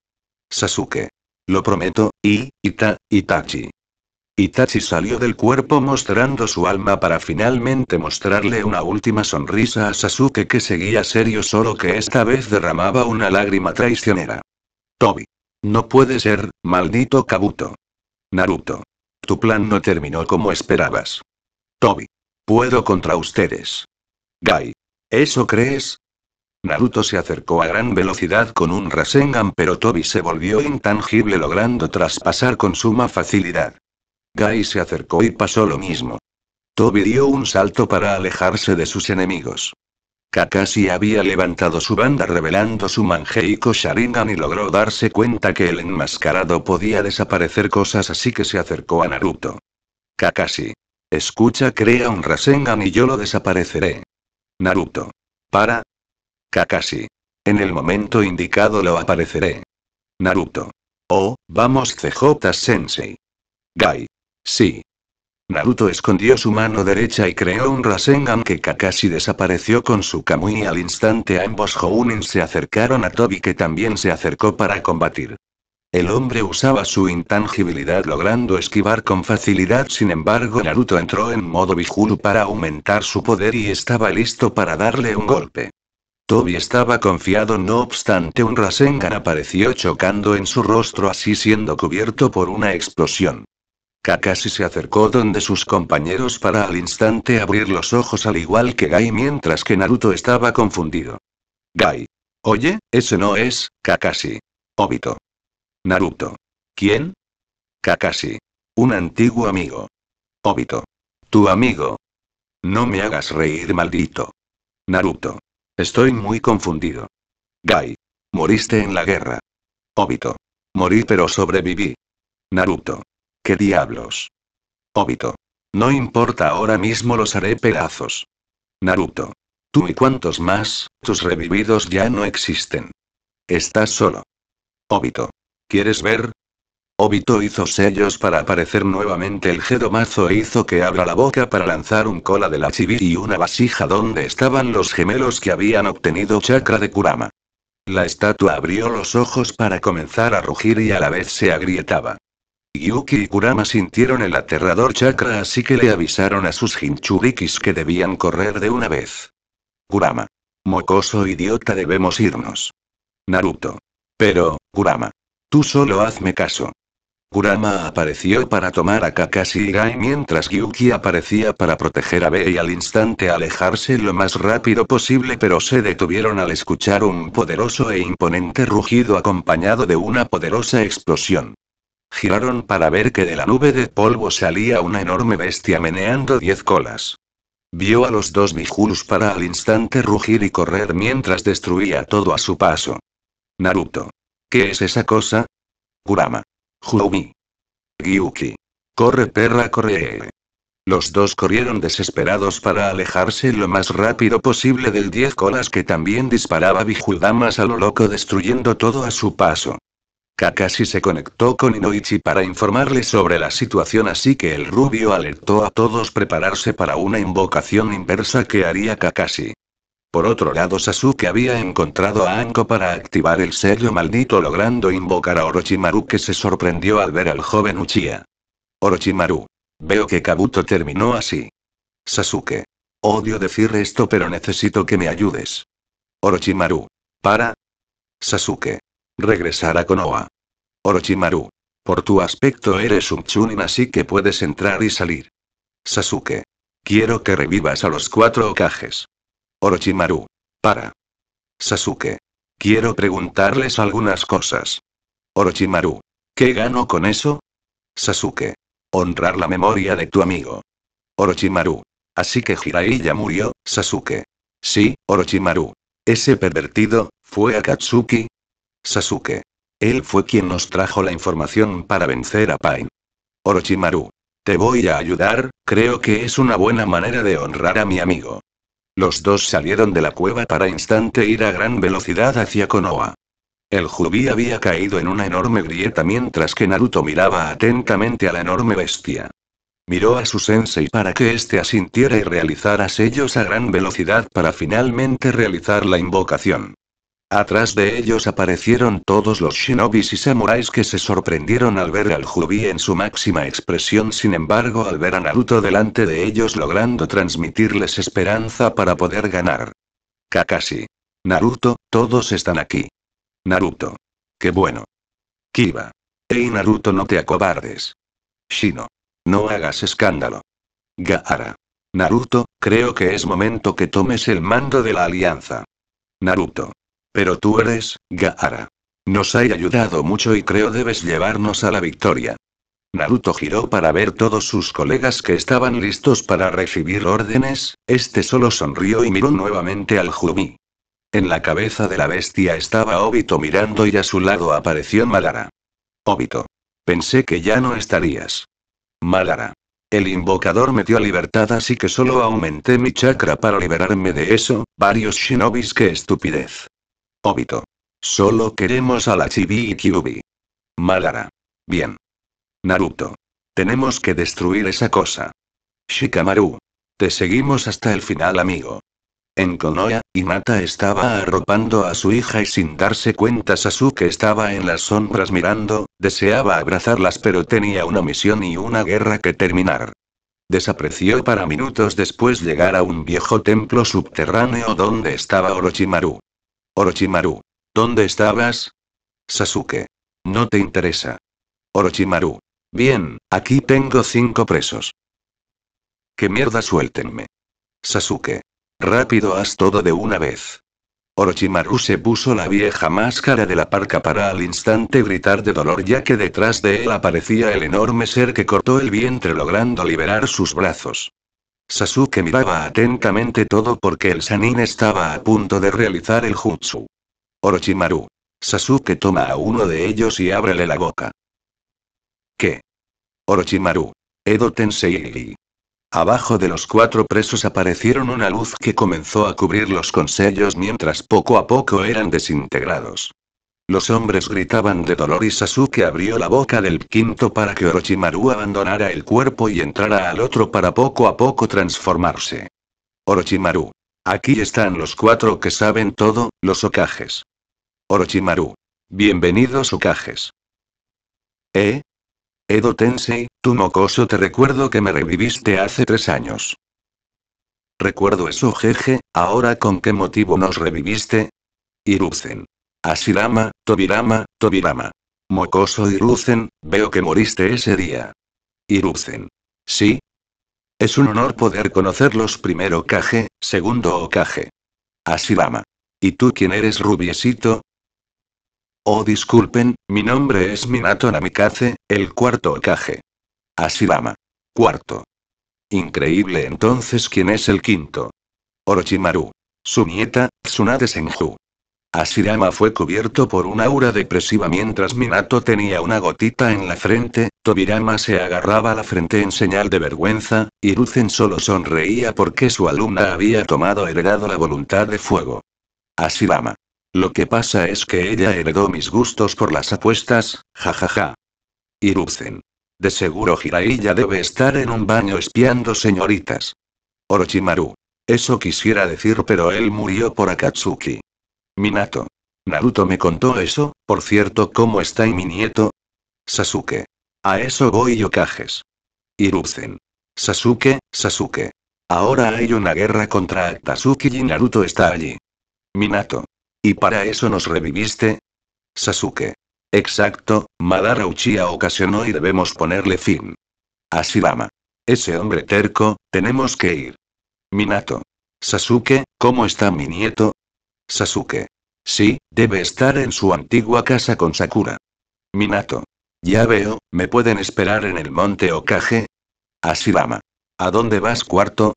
Sasuke. Lo prometo, y, Ita, Itachi. Itachi salió del cuerpo mostrando su alma para finalmente mostrarle una última sonrisa a Sasuke que seguía serio solo que esta vez derramaba una lágrima traicionera. Toby. No puede ser, maldito Kabuto. Naruto. Tu plan no terminó como esperabas. Toby. Puedo contra ustedes. Gai. ¿Eso crees? Naruto se acercó a gran velocidad con un Rasengan pero Toby se volvió intangible logrando traspasar con suma facilidad. Gai se acercó y pasó lo mismo. Toby dio un salto para alejarse de sus enemigos. Kakashi había levantado su banda revelando su manjeico Sharingan y logró darse cuenta que el enmascarado podía desaparecer cosas así que se acercó a Naruto. Kakashi. Escucha, crea un Rasengan y yo lo desapareceré. Naruto. Para. Kakashi. En el momento indicado lo apareceré. Naruto. Oh, vamos CJ Sensei. Gai. Sí. Naruto escondió su mano derecha y creó un Rasengan que Kakashi desapareció con su Kamui al instante ambos Jounin se acercaron a Toby que también se acercó para combatir. El hombre usaba su intangibilidad logrando esquivar con facilidad sin embargo Naruto entró en modo Bijuru para aumentar su poder y estaba listo para darle un golpe. Toby estaba confiado no obstante un Rasengan apareció chocando en su rostro así siendo cubierto por una explosión. Kakashi se acercó donde sus compañeros para al instante abrir los ojos al igual que Gai mientras que Naruto estaba confundido. Gai. Oye, eso no es, Kakashi. Obito. Naruto. ¿Quién? Kakashi. Un antiguo amigo. Obito. Tu amigo. No me hagas reír, maldito. Naruto. Estoy muy confundido. Gai. Moriste en la guerra. Obito. Morí pero sobreviví. Naruto. ¿Qué diablos? Obito. No importa, ahora mismo los haré pedazos. Naruto. Tú y cuantos más, tus revividos ya no existen. Estás solo. Obito. ¿Quieres ver? Obito hizo sellos para aparecer nuevamente el Gedomazo e hizo que abra la boca para lanzar un cola de la Chibi y una vasija donde estaban los gemelos que habían obtenido chakra de Kurama. La estatua abrió los ojos para comenzar a rugir y a la vez se agrietaba. Yuki y Kurama sintieron el aterrador chakra así que le avisaron a sus hinchurikis que debían correr de una vez. Kurama. Mocoso idiota debemos irnos. Naruto. Pero, Kurama. Tú solo hazme caso. Kurama apareció para tomar a Kakashi y Gai mientras Yuki aparecía para proteger a Bei y al instante alejarse lo más rápido posible pero se detuvieron al escuchar un poderoso e imponente rugido acompañado de una poderosa explosión. Giraron para ver que de la nube de polvo salía una enorme bestia meneando diez colas. Vio a los dos Mijulus para al instante rugir y correr mientras destruía todo a su paso. Naruto. ¿Qué es esa cosa? Kurama. jūbi Gyuki. Corre perra, corre. Los dos corrieron desesperados para alejarse lo más rápido posible del diez colas que también disparaba bijudamas a lo loco destruyendo todo a su paso. Kakashi se conectó con Inoichi para informarle sobre la situación así que el rubio alertó a todos prepararse para una invocación inversa que haría Kakashi. Por otro lado Sasuke había encontrado a Anko para activar el sello maldito logrando invocar a Orochimaru que se sorprendió al ver al joven Uchiha. Orochimaru. Veo que Kabuto terminó así. Sasuke. Odio decir esto pero necesito que me ayudes. Orochimaru. Para. Sasuke regresar a Konoha. Orochimaru. Por tu aspecto eres un chunin así que puedes entrar y salir. Sasuke. Quiero que revivas a los cuatro ocajes. Orochimaru. Para. Sasuke. Quiero preguntarles algunas cosas. Orochimaru. ¿Qué gano con eso? Sasuke. Honrar la memoria de tu amigo. Orochimaru. Así que Jiraiya murió, Sasuke. Sí, Orochimaru. Ese pervertido, fue Akatsuki, Sasuke. Él fue quien nos trajo la información para vencer a Pain. Orochimaru. Te voy a ayudar, creo que es una buena manera de honrar a mi amigo. Los dos salieron de la cueva para instante ir a gran velocidad hacia Konoha. El jubí había caído en una enorme grieta mientras que Naruto miraba atentamente a la enorme bestia. Miró a su sensei para que éste asintiera y realizara sellos a gran velocidad para finalmente realizar la invocación. Atrás de ellos aparecieron todos los shinobis y samuráis que se sorprendieron al ver al Jubi en su máxima expresión. Sin embargo, al ver a Naruto delante de ellos logrando transmitirles esperanza para poder ganar. Kakashi. Naruto, todos están aquí. Naruto. Qué bueno. Kiba. Hey Naruto, no te acobardes. Shino. No hagas escándalo. Gaara. Naruto, creo que es momento que tomes el mando de la alianza. Naruto. Pero tú eres, Gaara. Nos hay ayudado mucho y creo debes llevarnos a la victoria. Naruto giró para ver todos sus colegas que estaban listos para recibir órdenes, este solo sonrió y miró nuevamente al Jumi. En la cabeza de la bestia estaba Obito mirando y a su lado apareció Malara. Obito. Pensé que ya no estarías. Malara. El invocador me dio libertad así que solo aumenté mi chakra para liberarme de eso, varios shinobis que estupidez. Obito. Solo queremos a la Chibi y Kyubi. Malara. Bien. Naruto. Tenemos que destruir esa cosa. Shikamaru. Te seguimos hasta el final, amigo. En Konoha, Inata estaba arropando a su hija y sin darse cuenta Sasuke estaba en las sombras mirando, deseaba abrazarlas pero tenía una misión y una guerra que terminar. Desapreció para minutos después llegar a un viejo templo subterráneo donde estaba Orochimaru. Orochimaru. ¿Dónde estabas? Sasuke. No te interesa. Orochimaru. Bien, aquí tengo cinco presos. ¿Qué mierda suéltenme? Sasuke. Rápido haz todo de una vez. Orochimaru se puso la vieja máscara de la parca para al instante gritar de dolor ya que detrás de él aparecía el enorme ser que cortó el vientre logrando liberar sus brazos. Sasuke miraba atentamente todo porque el Sanin estaba a punto de realizar el jutsu. Orochimaru. Sasuke toma a uno de ellos y ábrele la boca. ¿Qué? Orochimaru. Edo Tensei. Abajo de los cuatro presos aparecieron una luz que comenzó a cubrir los consellos mientras poco a poco eran desintegrados. Los hombres gritaban de dolor y Sasuke abrió la boca del quinto para que Orochimaru abandonara el cuerpo y entrara al otro para poco a poco transformarse. Orochimaru. Aquí están los cuatro que saben todo, los Okages. Orochimaru. Bienvenidos Okages. ¿Eh? Edo Tensei, tu mocoso te recuerdo que me reviviste hace tres años. Recuerdo eso jeje, ahora con qué motivo nos reviviste? Irupsen. Asirama, Tobirama, Tobirama. Mocoso Iruzen, veo que moriste ese día. Iruzen. ¿Sí? Es un honor poder conocerlos primero Kage, segundo Okage. Oh Asirama. ¿Y tú quién eres rubiesito? Oh disculpen, mi nombre es Minato Namikaze, el cuarto Okage. Oh Asirama. Cuarto. Increíble entonces quién es el quinto. Orochimaru. Su nieta, Tsunade Senju. Asirama fue cubierto por un aura depresiva mientras Minato tenía una gotita en la frente, Tobirama se agarraba la frente en señal de vergüenza, y Ruzen solo sonreía porque su alumna había tomado heredado la voluntad de fuego. Asirama. Lo que pasa es que ella heredó mis gustos por las apuestas, jajaja. Iruzen. De seguro Jiraiya debe estar en un baño espiando señoritas. Orochimaru. Eso quisiera decir pero él murió por Akatsuki. Minato. Naruto me contó eso, por cierto, ¿cómo está y mi nieto? Sasuke. A eso voy yo Kages. Iruzen. Sasuke, Sasuke. Ahora hay una guerra contra Akatsuki y Naruto está allí. Minato. ¿Y para eso nos reviviste? Sasuke. Exacto, Madara Uchiha ocasionó y debemos ponerle fin. Asirama. Ese hombre terco, tenemos que ir. Minato. Sasuke, ¿cómo está mi nieto? Sasuke. Sí, debe estar en su antigua casa con Sakura. Minato. Ya veo, me pueden esperar en el monte Okage. Asirama. ¿A dónde vas cuarto?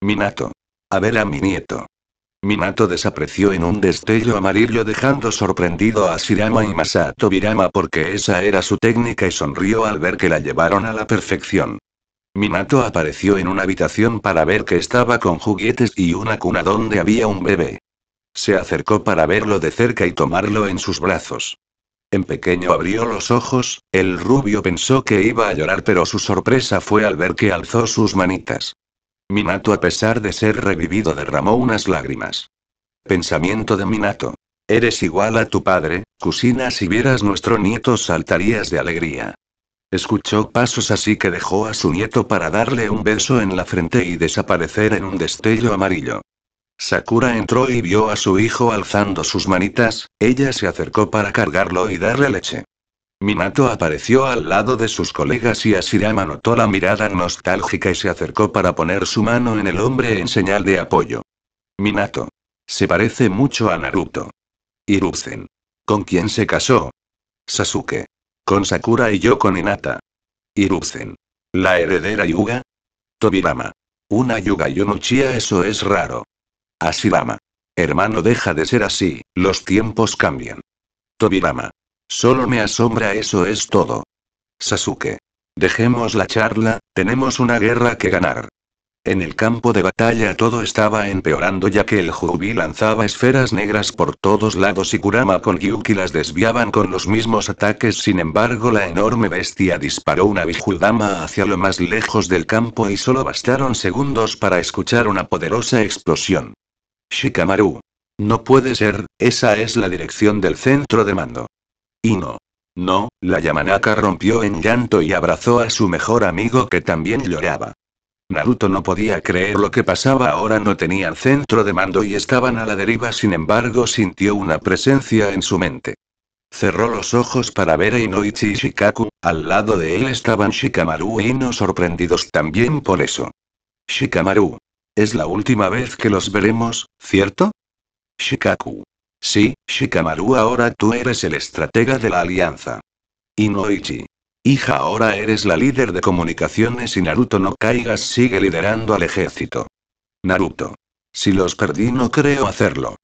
Minato. A ver a mi nieto. Minato desapareció en un destello amarillo dejando sorprendido a Asirama y Masato Birama porque esa era su técnica y sonrió al ver que la llevaron a la perfección. Minato apareció en una habitación para ver que estaba con juguetes y una cuna donde había un bebé. Se acercó para verlo de cerca y tomarlo en sus brazos. En pequeño abrió los ojos, el rubio pensó que iba a llorar pero su sorpresa fue al ver que alzó sus manitas. Minato a pesar de ser revivido derramó unas lágrimas. Pensamiento de Minato. Eres igual a tu padre, Cusina si vieras nuestro nieto saltarías de alegría. Escuchó pasos así que dejó a su nieto para darle un beso en la frente y desaparecer en un destello amarillo. Sakura entró y vio a su hijo alzando sus manitas, ella se acercó para cargarlo y darle leche. Minato apareció al lado de sus colegas y Asirama notó la mirada nostálgica y se acercó para poner su mano en el hombre en señal de apoyo. Minato. Se parece mucho a Naruto. Iruzen. ¿Con quién se casó? Sasuke. Con Sakura y yo con Hinata. Iruzen. La heredera Yuga. Tobirama. Una Yuga Uchiha eso es raro. Asirama. Hermano, deja de ser así, los tiempos cambian. Tobirama. Solo me asombra eso es todo. Sasuke. Dejemos la charla, tenemos una guerra que ganar. En el campo de batalla todo estaba empeorando ya que el Jubi lanzaba esferas negras por todos lados y Kurama con Gyuki las desviaban con los mismos ataques sin embargo la enorme bestia disparó una Bijudama hacia lo más lejos del campo y solo bastaron segundos para escuchar una poderosa explosión. Shikamaru. No puede ser, esa es la dirección del centro de mando. Y no. No, la Yamanaka rompió en llanto y abrazó a su mejor amigo que también lloraba. Naruto no podía creer lo que pasaba ahora no tenían centro de mando y estaban a la deriva sin embargo sintió una presencia en su mente. Cerró los ojos para ver a Inoichi y Shikaku, al lado de él estaban Shikamaru e Ino sorprendidos también por eso. Shikamaru, es la última vez que los veremos, ¿cierto? Shikaku. Sí, Shikamaru, ahora tú eres el estratega de la alianza. Inoichi. Hija, ahora eres la líder de comunicaciones y Naruto no caigas sigue liderando al ejército. Naruto. Si los perdí no creo hacerlo.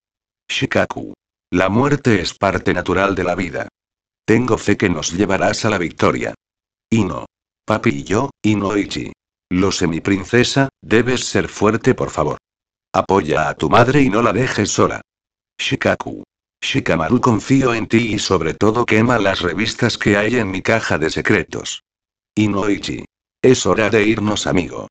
Shikaku. La muerte es parte natural de la vida. Tengo fe que nos llevarás a la victoria. Ino. Papi y yo, Inoichi. Lo sé mi princesa, debes ser fuerte por favor. Apoya a tu madre y no la dejes sola. Shikaku. Shikamaru confío en ti y sobre todo quema las revistas que hay en mi caja de secretos. Inoichi. Es hora de irnos amigo.